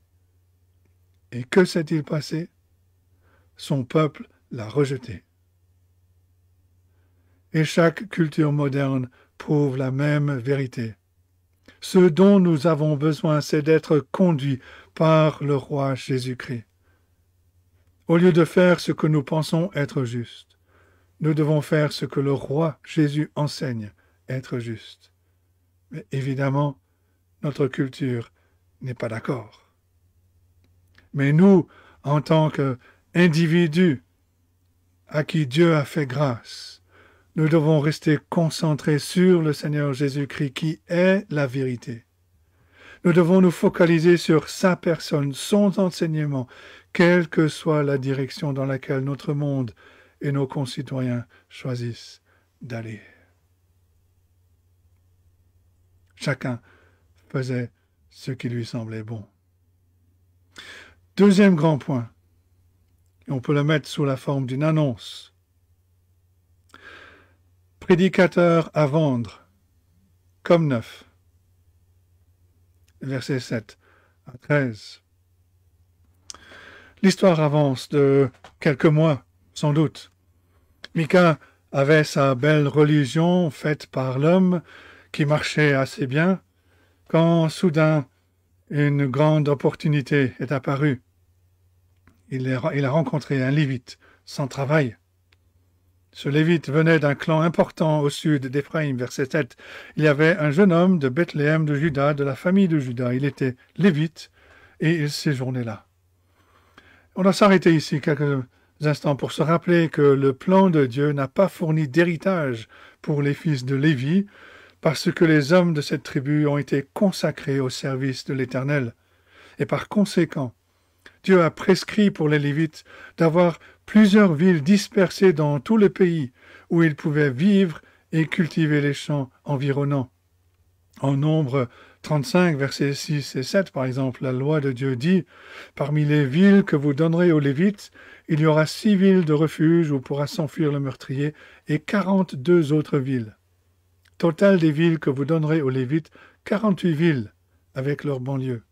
Et que s'est-il passé Son peuple l'a rejeté et chaque culture moderne prouve la même vérité. Ce dont nous avons besoin, c'est d'être conduits par le roi Jésus-Christ. Au lieu de faire ce que nous pensons être juste, nous devons faire ce que le roi Jésus enseigne être juste. Mais évidemment, notre culture n'est pas d'accord. Mais nous, en tant qu'individus à qui Dieu a fait grâce, nous devons rester concentrés sur le Seigneur Jésus-Christ qui est la vérité. Nous devons nous focaliser sur sa personne, son enseignement, quelle que soit la direction dans laquelle notre monde et nos concitoyens choisissent d'aller. Chacun faisait ce qui lui semblait bon. Deuxième grand point, et on peut le mettre sous la forme d'une annonce. Prédicateur à vendre, comme neuf. Verset 7 à 13. L'histoire avance de quelques mois, sans doute. Mika avait sa belle religion faite par l'homme qui marchait assez bien, quand soudain une grande opportunité est apparue. Il, a rencontré un Lévite sans travail, ce Lévite venait d'un clan important au sud d'Éphraïm, verset 7. Il y avait un jeune homme de Bethléem de Juda, de la famille de Juda. Il était Lévite et il séjournait là. On doit s'arrêter ici quelques instants pour se rappeler que le plan de Dieu n'a pas fourni d'héritage pour les fils de Lévi, parce que les hommes de cette tribu ont été consacrés au service de l'Éternel. Et par conséquent, Dieu a prescrit pour les Lévites d'avoir plusieurs villes dispersées dans tout le pays où ils pouvaient vivre et cultiver les champs environnants. En nombre 35, versets 6 et 7, par exemple, la loi de Dieu dit Parmi les villes que vous donnerez aux Lévites, il y aura six villes de refuge où pourra s'enfuir le meurtrier et quarante-deux autres villes. Total des villes que vous donnerez aux Lévites, quarante-huit villes avec leurs banlieues.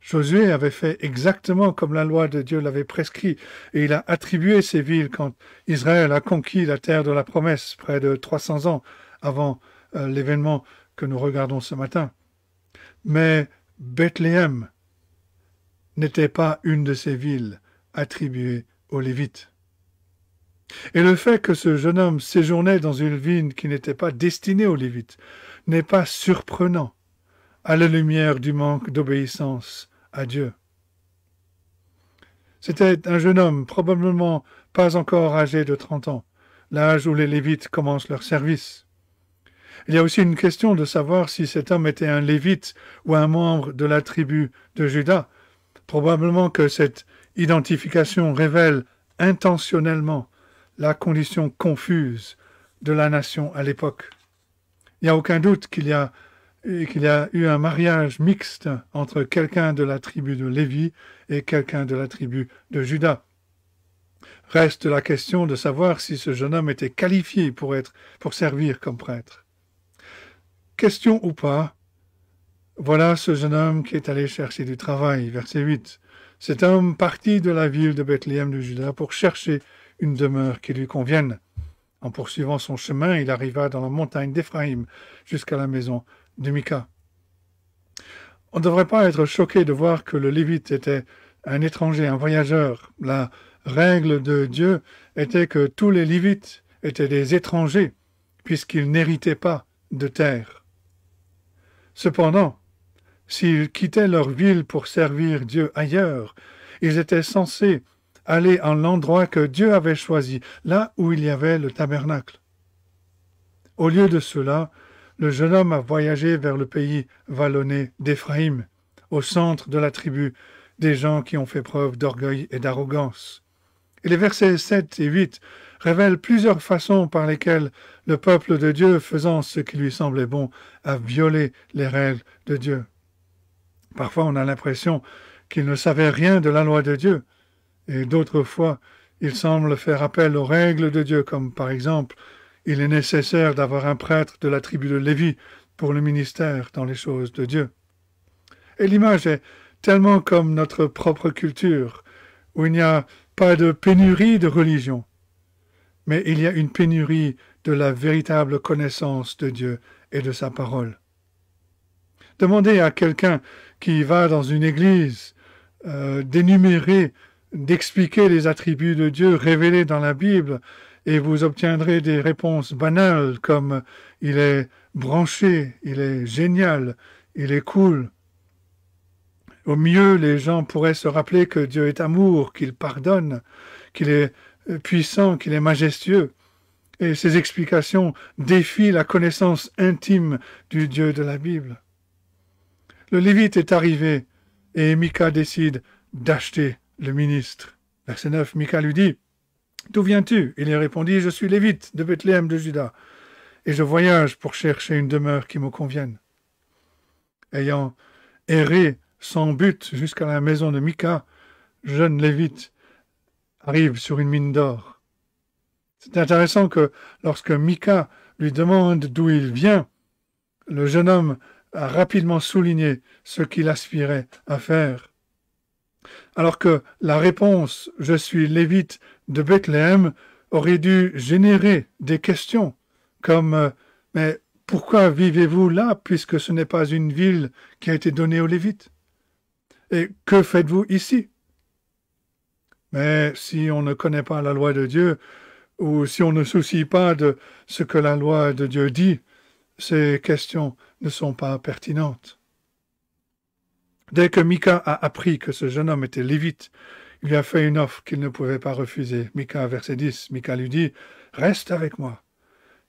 Josué avait fait exactement comme la loi de Dieu l'avait prescrit, et il a attribué ces villes quand Israël a conquis la terre de la promesse près de 300 ans avant euh, l'événement que nous regardons ce matin. Mais Bethléem n'était pas une de ces villes attribuées aux Lévites. Et le fait que ce jeune homme séjournait dans une ville qui n'était pas destinée aux Lévites n'est pas surprenant à la lumière du manque d'obéissance à Dieu. C'était un jeune homme, probablement pas encore âgé de 30 ans, l'âge où les Lévites commencent leur service. Il y a aussi une question de savoir si cet homme était un Lévite ou un membre de la tribu de Judas. Probablement que cette identification révèle intentionnellement la condition confuse de la nation à l'époque. Il n'y a aucun doute qu'il y a et qu'il y a eu un mariage mixte entre quelqu'un de la tribu de Lévi et quelqu'un de la tribu de Juda. Reste la question de savoir si ce jeune homme était qualifié pour, être, pour servir comme prêtre. Question ou pas, voilà ce jeune homme qui est allé chercher du travail, verset 8. Cet homme partit de la ville de Bethléem de Juda pour chercher une demeure qui lui convienne. En poursuivant son chemin, il arriva dans la montagne d'Éphraïm jusqu'à la maison on ne devrait pas être choqué de voir que le Lévite était un étranger, un voyageur. La règle de Dieu était que tous les Lévites étaient des étrangers, puisqu'ils n'héritaient pas de terre. Cependant, s'ils quittaient leur ville pour servir Dieu ailleurs, ils étaient censés aller en l'endroit que Dieu avait choisi, là où il y avait le tabernacle. Au lieu de cela, le jeune homme a voyagé vers le pays vallonné d'Éphraïm, au centre de la tribu des gens qui ont fait preuve d'orgueil et d'arrogance. Et les versets 7 et 8 révèlent plusieurs façons par lesquelles le peuple de Dieu, faisant ce qui lui semblait bon, a violé les règles de Dieu. Parfois, on a l'impression qu'il ne savait rien de la loi de Dieu, et d'autres fois, il semble faire appel aux règles de Dieu, comme par exemple il est nécessaire d'avoir un prêtre de la tribu de Lévi pour le ministère dans les choses de Dieu. Et l'image est tellement comme notre propre culture, où il n'y a pas de pénurie de religion, mais il y a une pénurie de la véritable connaissance de Dieu et de sa parole. Demandez à quelqu'un qui va dans une église euh, d'énumérer, d'expliquer les attributs de Dieu révélés dans la Bible et vous obtiendrez des réponses banales comme il est branché, il est génial, il est cool. Au mieux, les gens pourraient se rappeler que Dieu est amour, qu'il pardonne, qu'il est euh, puissant, qu'il est majestueux. Et ces explications défient la connaissance intime du Dieu de la Bible. Le Lévite est arrivé et Mika décide d'acheter le ministre. Verset 9, Micah lui dit D'où viens-tu Il lui répondit, Je suis Lévite de Bethléem de Juda, et je voyage pour chercher une demeure qui me convienne. Ayant erré sans but jusqu'à la maison de Mika, jeune Lévite arrive sur une mine d'or. C'est intéressant que lorsque Mika lui demande d'où il vient, le jeune homme a rapidement souligné ce qu'il aspirait à faire. Alors que la réponse Je suis lévite de Bethléem aurait dû générer des questions comme euh, Mais pourquoi vivez-vous là puisque ce n'est pas une ville qui a été donnée aux Lévites Et que faites-vous ici Mais si on ne connaît pas la loi de Dieu, ou si on ne soucie pas de ce que la loi de Dieu dit, ces questions ne sont pas pertinentes. Dès que Mika a appris que ce jeune homme était lévite lui a fait une offre qu'il ne pouvait pas refuser. Mica, verset 10, Mica lui dit, Reste avec moi,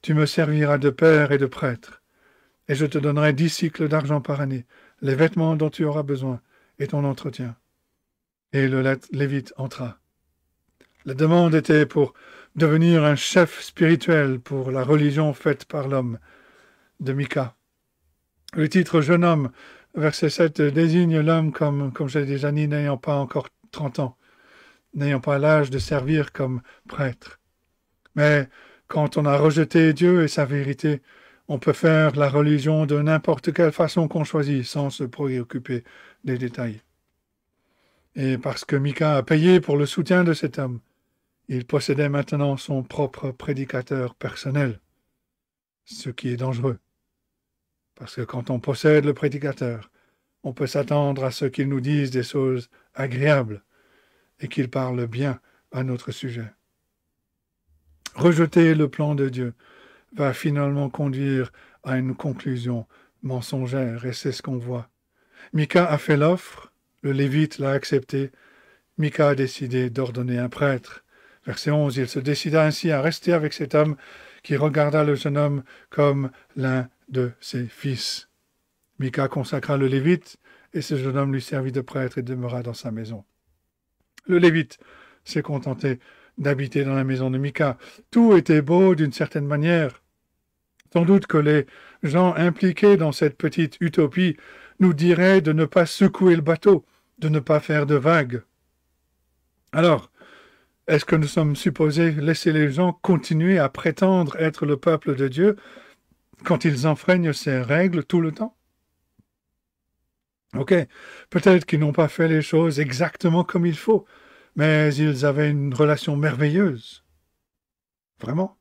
tu me serviras de père et de prêtre, et je te donnerai dix cycles d'argent par année, les vêtements dont tu auras besoin, et ton entretien. Et le Lévite entra. La demande était pour devenir un chef spirituel pour la religion faite par l'homme, de Mica. Le titre jeune homme, verset 7, désigne l'homme comme, comme j'ai déjà dit, n'ayant pas encore 30 ans n'ayant pas l'âge de servir comme prêtre. Mais quand on a rejeté Dieu et sa vérité, on peut faire la religion de n'importe quelle façon qu'on choisit sans se préoccuper des détails. Et parce que Mika a payé pour le soutien de cet homme, il possédait maintenant son propre prédicateur personnel, ce qui est dangereux. Parce que quand on possède le prédicateur, on peut s'attendre à ce qu'il nous dise des choses agréables et qu'il parle bien à notre sujet. Rejeter le plan de Dieu va finalement conduire à une conclusion mensongère, et c'est ce qu'on voit. Mika a fait l'offre, le Lévite l'a accepté, Mika a décidé d'ordonner un prêtre. Verset 11, il se décida ainsi à rester avec cet homme qui regarda le jeune homme comme l'un de ses fils. Mika consacra le Lévite, et ce jeune homme lui servit de prêtre et demeura dans sa maison. Le Lévite s'est contenté d'habiter dans la maison de Mika. Tout était beau d'une certaine manière. Sans doute que les gens impliqués dans cette petite utopie nous diraient de ne pas secouer le bateau, de ne pas faire de vagues. Alors, est-ce que nous sommes supposés laisser les gens continuer à prétendre être le peuple de Dieu quand ils enfreignent ces règles tout le temps OK, peut-être qu'ils n'ont pas fait les choses exactement comme il faut, mais ils avaient une relation merveilleuse. Vraiment.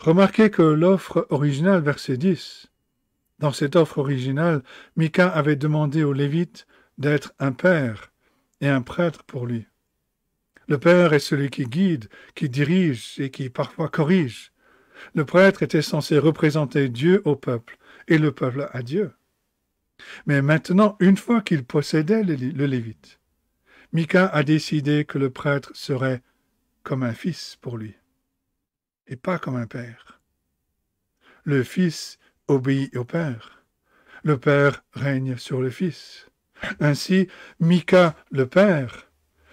Remarquez que l'offre originale, verset 10, dans cette offre originale, Micah avait demandé aux Lévites d'être un père et un prêtre pour lui. Le père est celui qui guide, qui dirige et qui parfois corrige. Le prêtre était censé représenter Dieu au peuple et le peuple à Dieu. Mais maintenant, une fois qu'il possédait le, Lévite, Mika a décidé que le prêtre serait comme un fils pour lui, et pas comme un père. Le fils obéit au père, le père règne sur le fils. Ainsi, Mika, le père,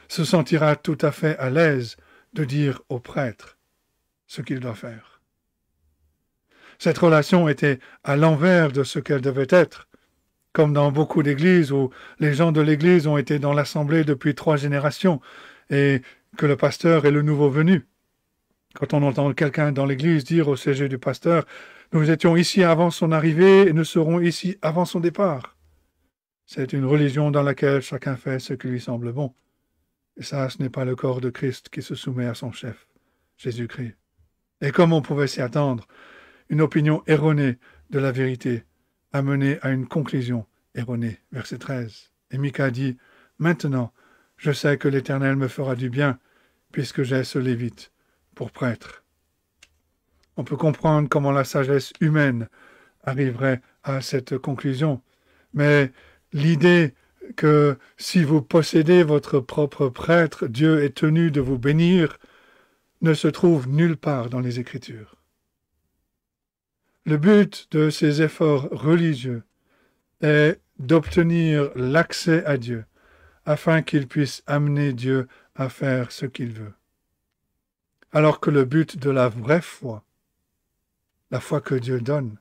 se sentira tout à fait à l'aise de dire au prêtre ce qu'il doit faire. Cette relation était à l'envers de ce qu'elle devait être, comme dans beaucoup d'églises où les gens de l'église ont été dans l'assemblée depuis trois générations et que le pasteur est le nouveau venu. Quand on entend quelqu'un dans l'église dire au sujet du pasteur, nous étions ici avant son arrivée et nous serons ici avant son départ. C'est une religion dans laquelle chacun fait ce qui lui semble bon. Et ça, ce n'est pas le corps de Christ qui se soumet à son chef, Jésus-Christ. Et comme on pouvait s'y attendre, une opinion erronée de la vérité amené à une conclusion erronée. Verset 13. Et Micah dit Maintenant, je sais que l'Éternel me fera du bien, puisque j'ai ce Lévite pour prêtre. On peut comprendre comment la sagesse humaine arriverait à cette conclusion, mais l'idée que si vous possédez votre propre prêtre, Dieu est tenu de vous bénir, ne se trouve nulle part dans les Écritures. Le but de ces efforts religieux est d'obtenir l'accès à Dieu, afin qu'il puisse amener Dieu à faire ce qu'il veut. Alors que le but de la vraie foi, la foi que Dieu donne,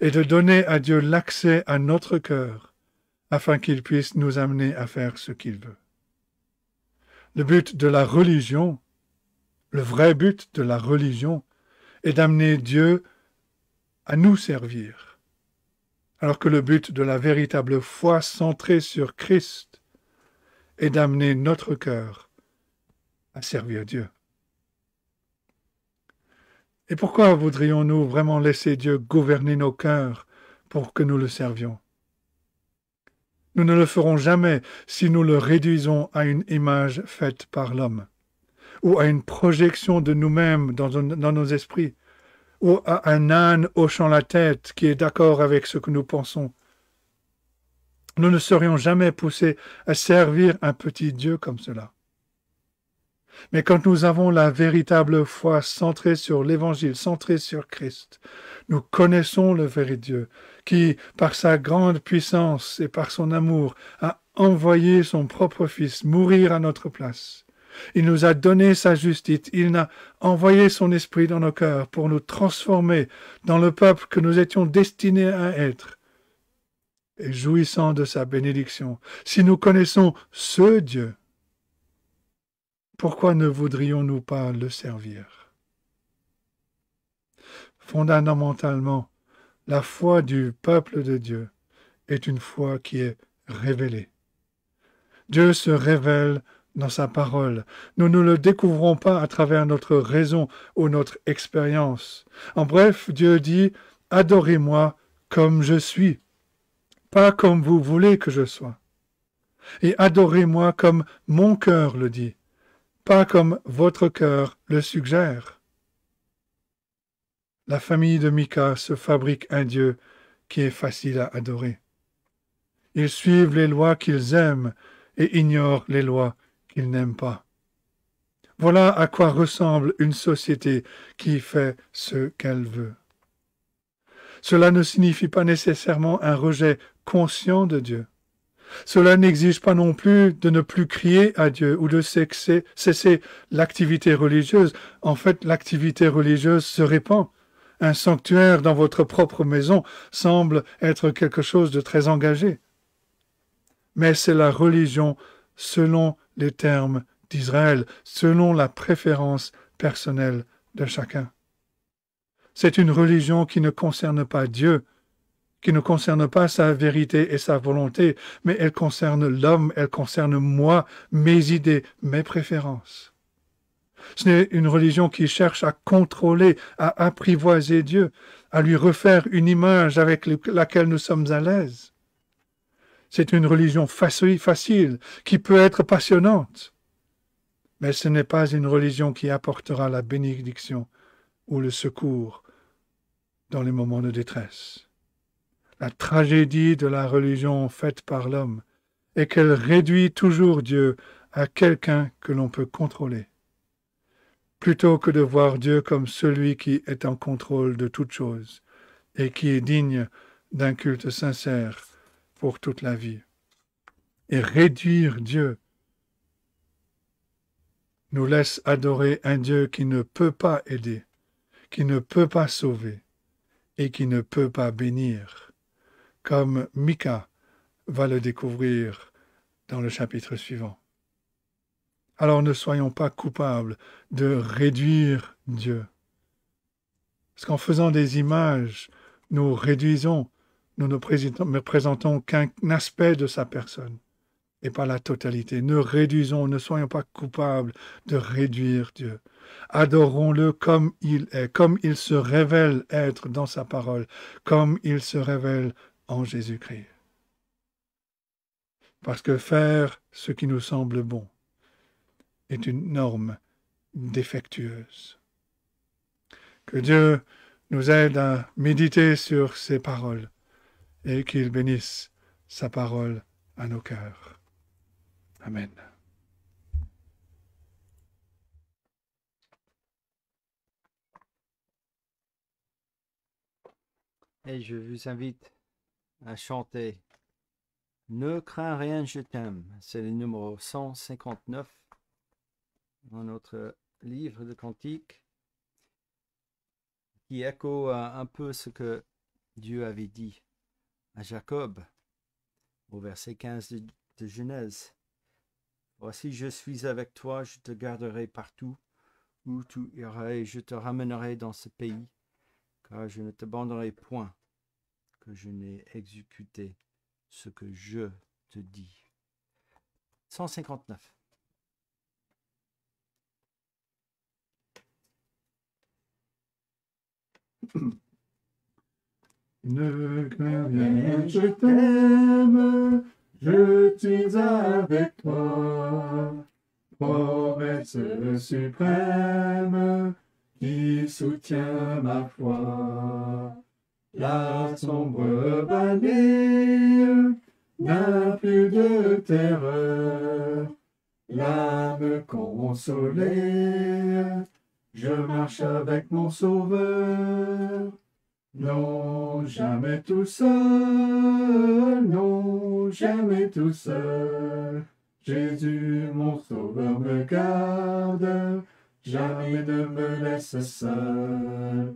est de donner à Dieu l'accès à notre cœur, afin qu'il puisse nous amener à faire ce qu'il veut. Le but de la religion, le vrai but de la religion, est d'amener Dieu à nous servir. Alors que le but de la véritable foi centrée sur Christ est d'amener notre cœur à servir Dieu. Et pourquoi voudrions-nous vraiment laisser Dieu gouverner nos cœurs pour que nous le servions Nous ne le ferons jamais si nous le réduisons à une image faite par l'homme, ou à une projection de nous-mêmes dans, dans, nos esprits, ou à un âne hochant la tête qui est d'accord avec ce que nous pensons. Nous ne serions jamais poussés à servir un petit Dieu comme cela. Mais quand nous avons la véritable foi centrée sur l'Évangile, centrée sur Christ, nous connaissons le vrai Dieu, qui, par sa grande puissance et par son amour, a envoyé son propre Fils mourir à notre place. Il nous a donné sa justice. Il a envoyé son esprit dans nos cœurs pour nous transformer dans le peuple que nous étions destinés à être. Et jouissant de sa bénédiction, si nous connaissons ce Dieu, pourquoi ne voudrions-nous pas le servir Fondamentalement, la foi du peuple de Dieu est une foi qui est révélée. Dieu se révèle dans sa parole. Nous ne le découvrons pas à travers notre raison ou notre expérience. En bref, Dieu dit, Adorez-moi comme je suis, pas comme vous voulez que je sois. Et adorez-moi comme mon cœur le dit, pas comme votre cœur le suggère. La famille de Mika se fabrique un Dieu qui est facile à adorer. Ils suivent les lois qu'ils aiment et ignorent les lois n'aime pas. Voilà à quoi ressemble une société qui fait ce qu'elle veut. Cela ne signifie pas nécessairement un rejet conscient de Dieu. Cela n'exige pas non plus de ne plus crier à Dieu ou de cesser, cesser l'activité religieuse. En fait, l'activité religieuse se répand. Un sanctuaire dans votre propre maison semble être quelque chose de très engagé. Mais c'est la religion selon les termes d'Israël selon la préférence personnelle de chacun. C'est une religion qui ne concerne pas Dieu, qui ne concerne pas sa vérité et sa volonté, mais elle concerne l'homme, elle concerne moi, mes idées, mes préférences. Ce n'est une religion qui cherche à contrôler, à apprivoiser Dieu, à lui refaire une image avec laquelle nous sommes à l'aise. C'est une religion facile, qui peut être passionnante. Mais ce n'est pas une religion qui apportera la bénédiction ou le secours dans les moments de détresse. La tragédie de la religion faite par l'homme est qu'elle réduit toujours Dieu à quelqu'un que l'on peut contrôler, plutôt que de voir Dieu comme celui qui est en contrôle de toutes choses et qui est digne d'un culte sincère pour toute la vie et réduire Dieu nous laisse adorer un Dieu qui ne peut pas aider, qui ne peut pas sauver et qui ne peut pas bénir, comme Mika va le découvrir dans le chapitre suivant. Alors ne soyons pas coupables de réduire Dieu. Parce qu'en faisant des images, nous réduisons nous ne présentons qu'un aspect de sa personne et pas la totalité. Ne réduisons, ne soyons pas coupables de réduire Dieu. Adorons-le comme il est, comme il se révèle être dans sa parole, comme il se révèle en Jésus-Christ. Parce que faire ce qui nous semble bon est une norme défectueuse. Que Dieu nous aide à méditer sur ses paroles et qu'il bénisse sa parole à nos cœurs. Amen. Et je vous invite à chanter Ne crains rien, je t'aime. C'est le numéro 159 dans notre livre de cantique qui écho un peu ce que Dieu avait dit à Jacob, au verset 15 de, Genèse. Voici, je suis avec toi, je te garderai partout où tu iras et je te ramènerai dans ce pays, car je ne t'abandonnerai point que je n'ai exécuté ce que je te dis. 159. *clears throat* Ne crains rien, je t'aime, je suis avec toi. Promesse suprême qui soutient ma foi. La sombre vallée n'a plus de terreur. L'âme consolée, je marche avec mon sauveur. Non, jamais tout seul, non, jamais tout seul. Jésus, mon sauveur, me garde, jamais ne me laisse seul.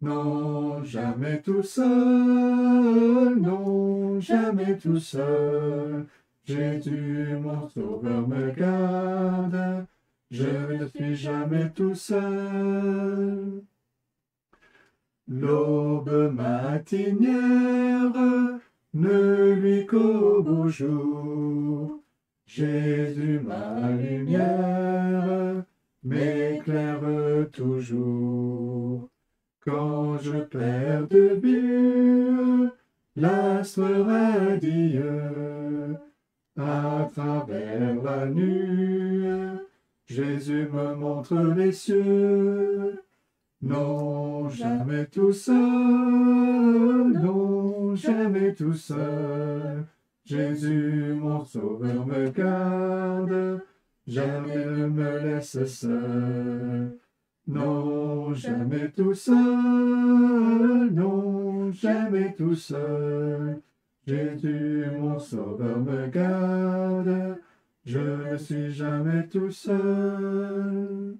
Non, jamais tout seul, non, jamais tout seul. Jésus, mon sauveur, me garde, je ne suis jamais tout seul. L'aube matinière ne lui qu'au beau jour. Jésus, ma lumière, m'éclaire toujours. Quand je perds de vue la radieux, à travers la nuit, Jésus me montre les cieux non, jamais tout seul, non, jamais tout seul. Jésus, mon sauveur, me garde, jamais ne me laisse seul. Non, jamais tout seul, non, jamais tout seul. Jésus, mon sauveur, me garde, je ne suis jamais tout seul.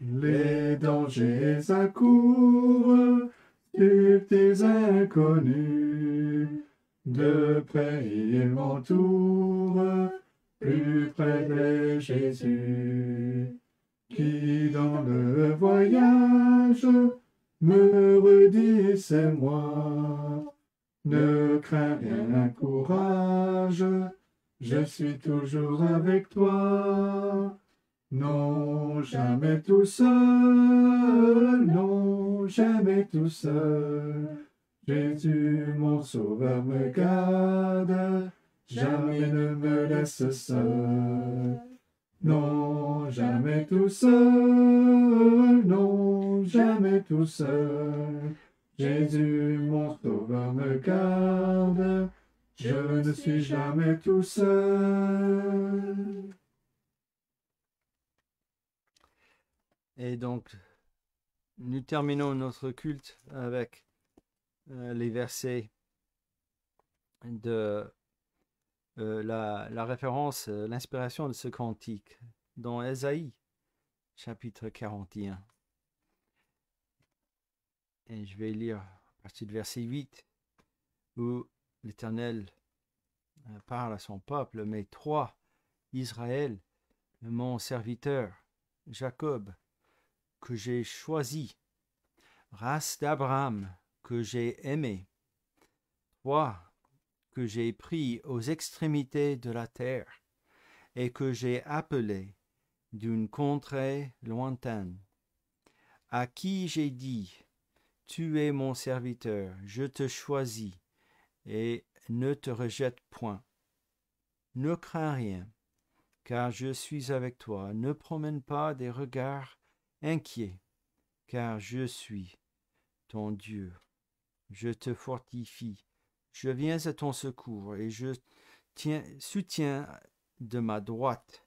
Les dangers accourent tu tes inconnus. De près ils m'entourent, plus près de Jésus, qui dans le voyage me redit c'est moi. Ne crains rien, courage, je suis toujours avec toi. Non, jamais tout seul, non, jamais tout seul. Jésus, mon sauveur, me garde, jamais ne me laisse seul. Non, jamais tout seul, non, jamais tout seul. Jésus, mon sauveur, me garde, je ne suis jamais tout seul. Et donc, nous terminons notre culte avec euh, les versets de euh, la, référence, euh, l'inspiration de ce cantique dans Esaïe, chapitre 41. Et je vais lire à partir du verset 8, où l'Éternel parle à son peuple, mais toi, Israël, mon serviteur, Jacob, que j'ai choisi, race d'Abraham que j'ai aimé, toi que j'ai pris aux extrémités de la terre, et que j'ai appelé d'une contrée lointaine, à qui j'ai dit, Tu es mon serviteur, je te choisis, et ne te rejette point. Ne crains rien, car je suis avec toi, ne promène pas des regards inquiet, car je suis ton Dieu. Je te fortifie, je viens à ton secours et je tiens, soutiens de ma droite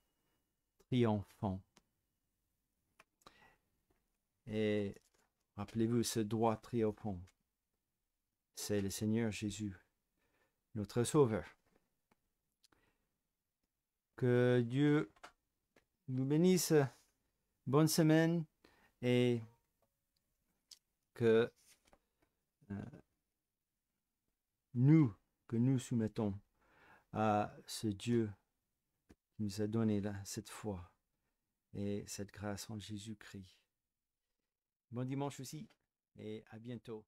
triomphant. Et rappelez-vous ce droit triomphant. C'est le Seigneur Jésus, notre Sauveur. Que Dieu nous bénisse bonne semaine et que euh, nous, que nous soumettons à ce Dieu qui nous a donné là, cette foi et cette grâce en Jésus-Christ. Bon dimanche aussi et à bientôt.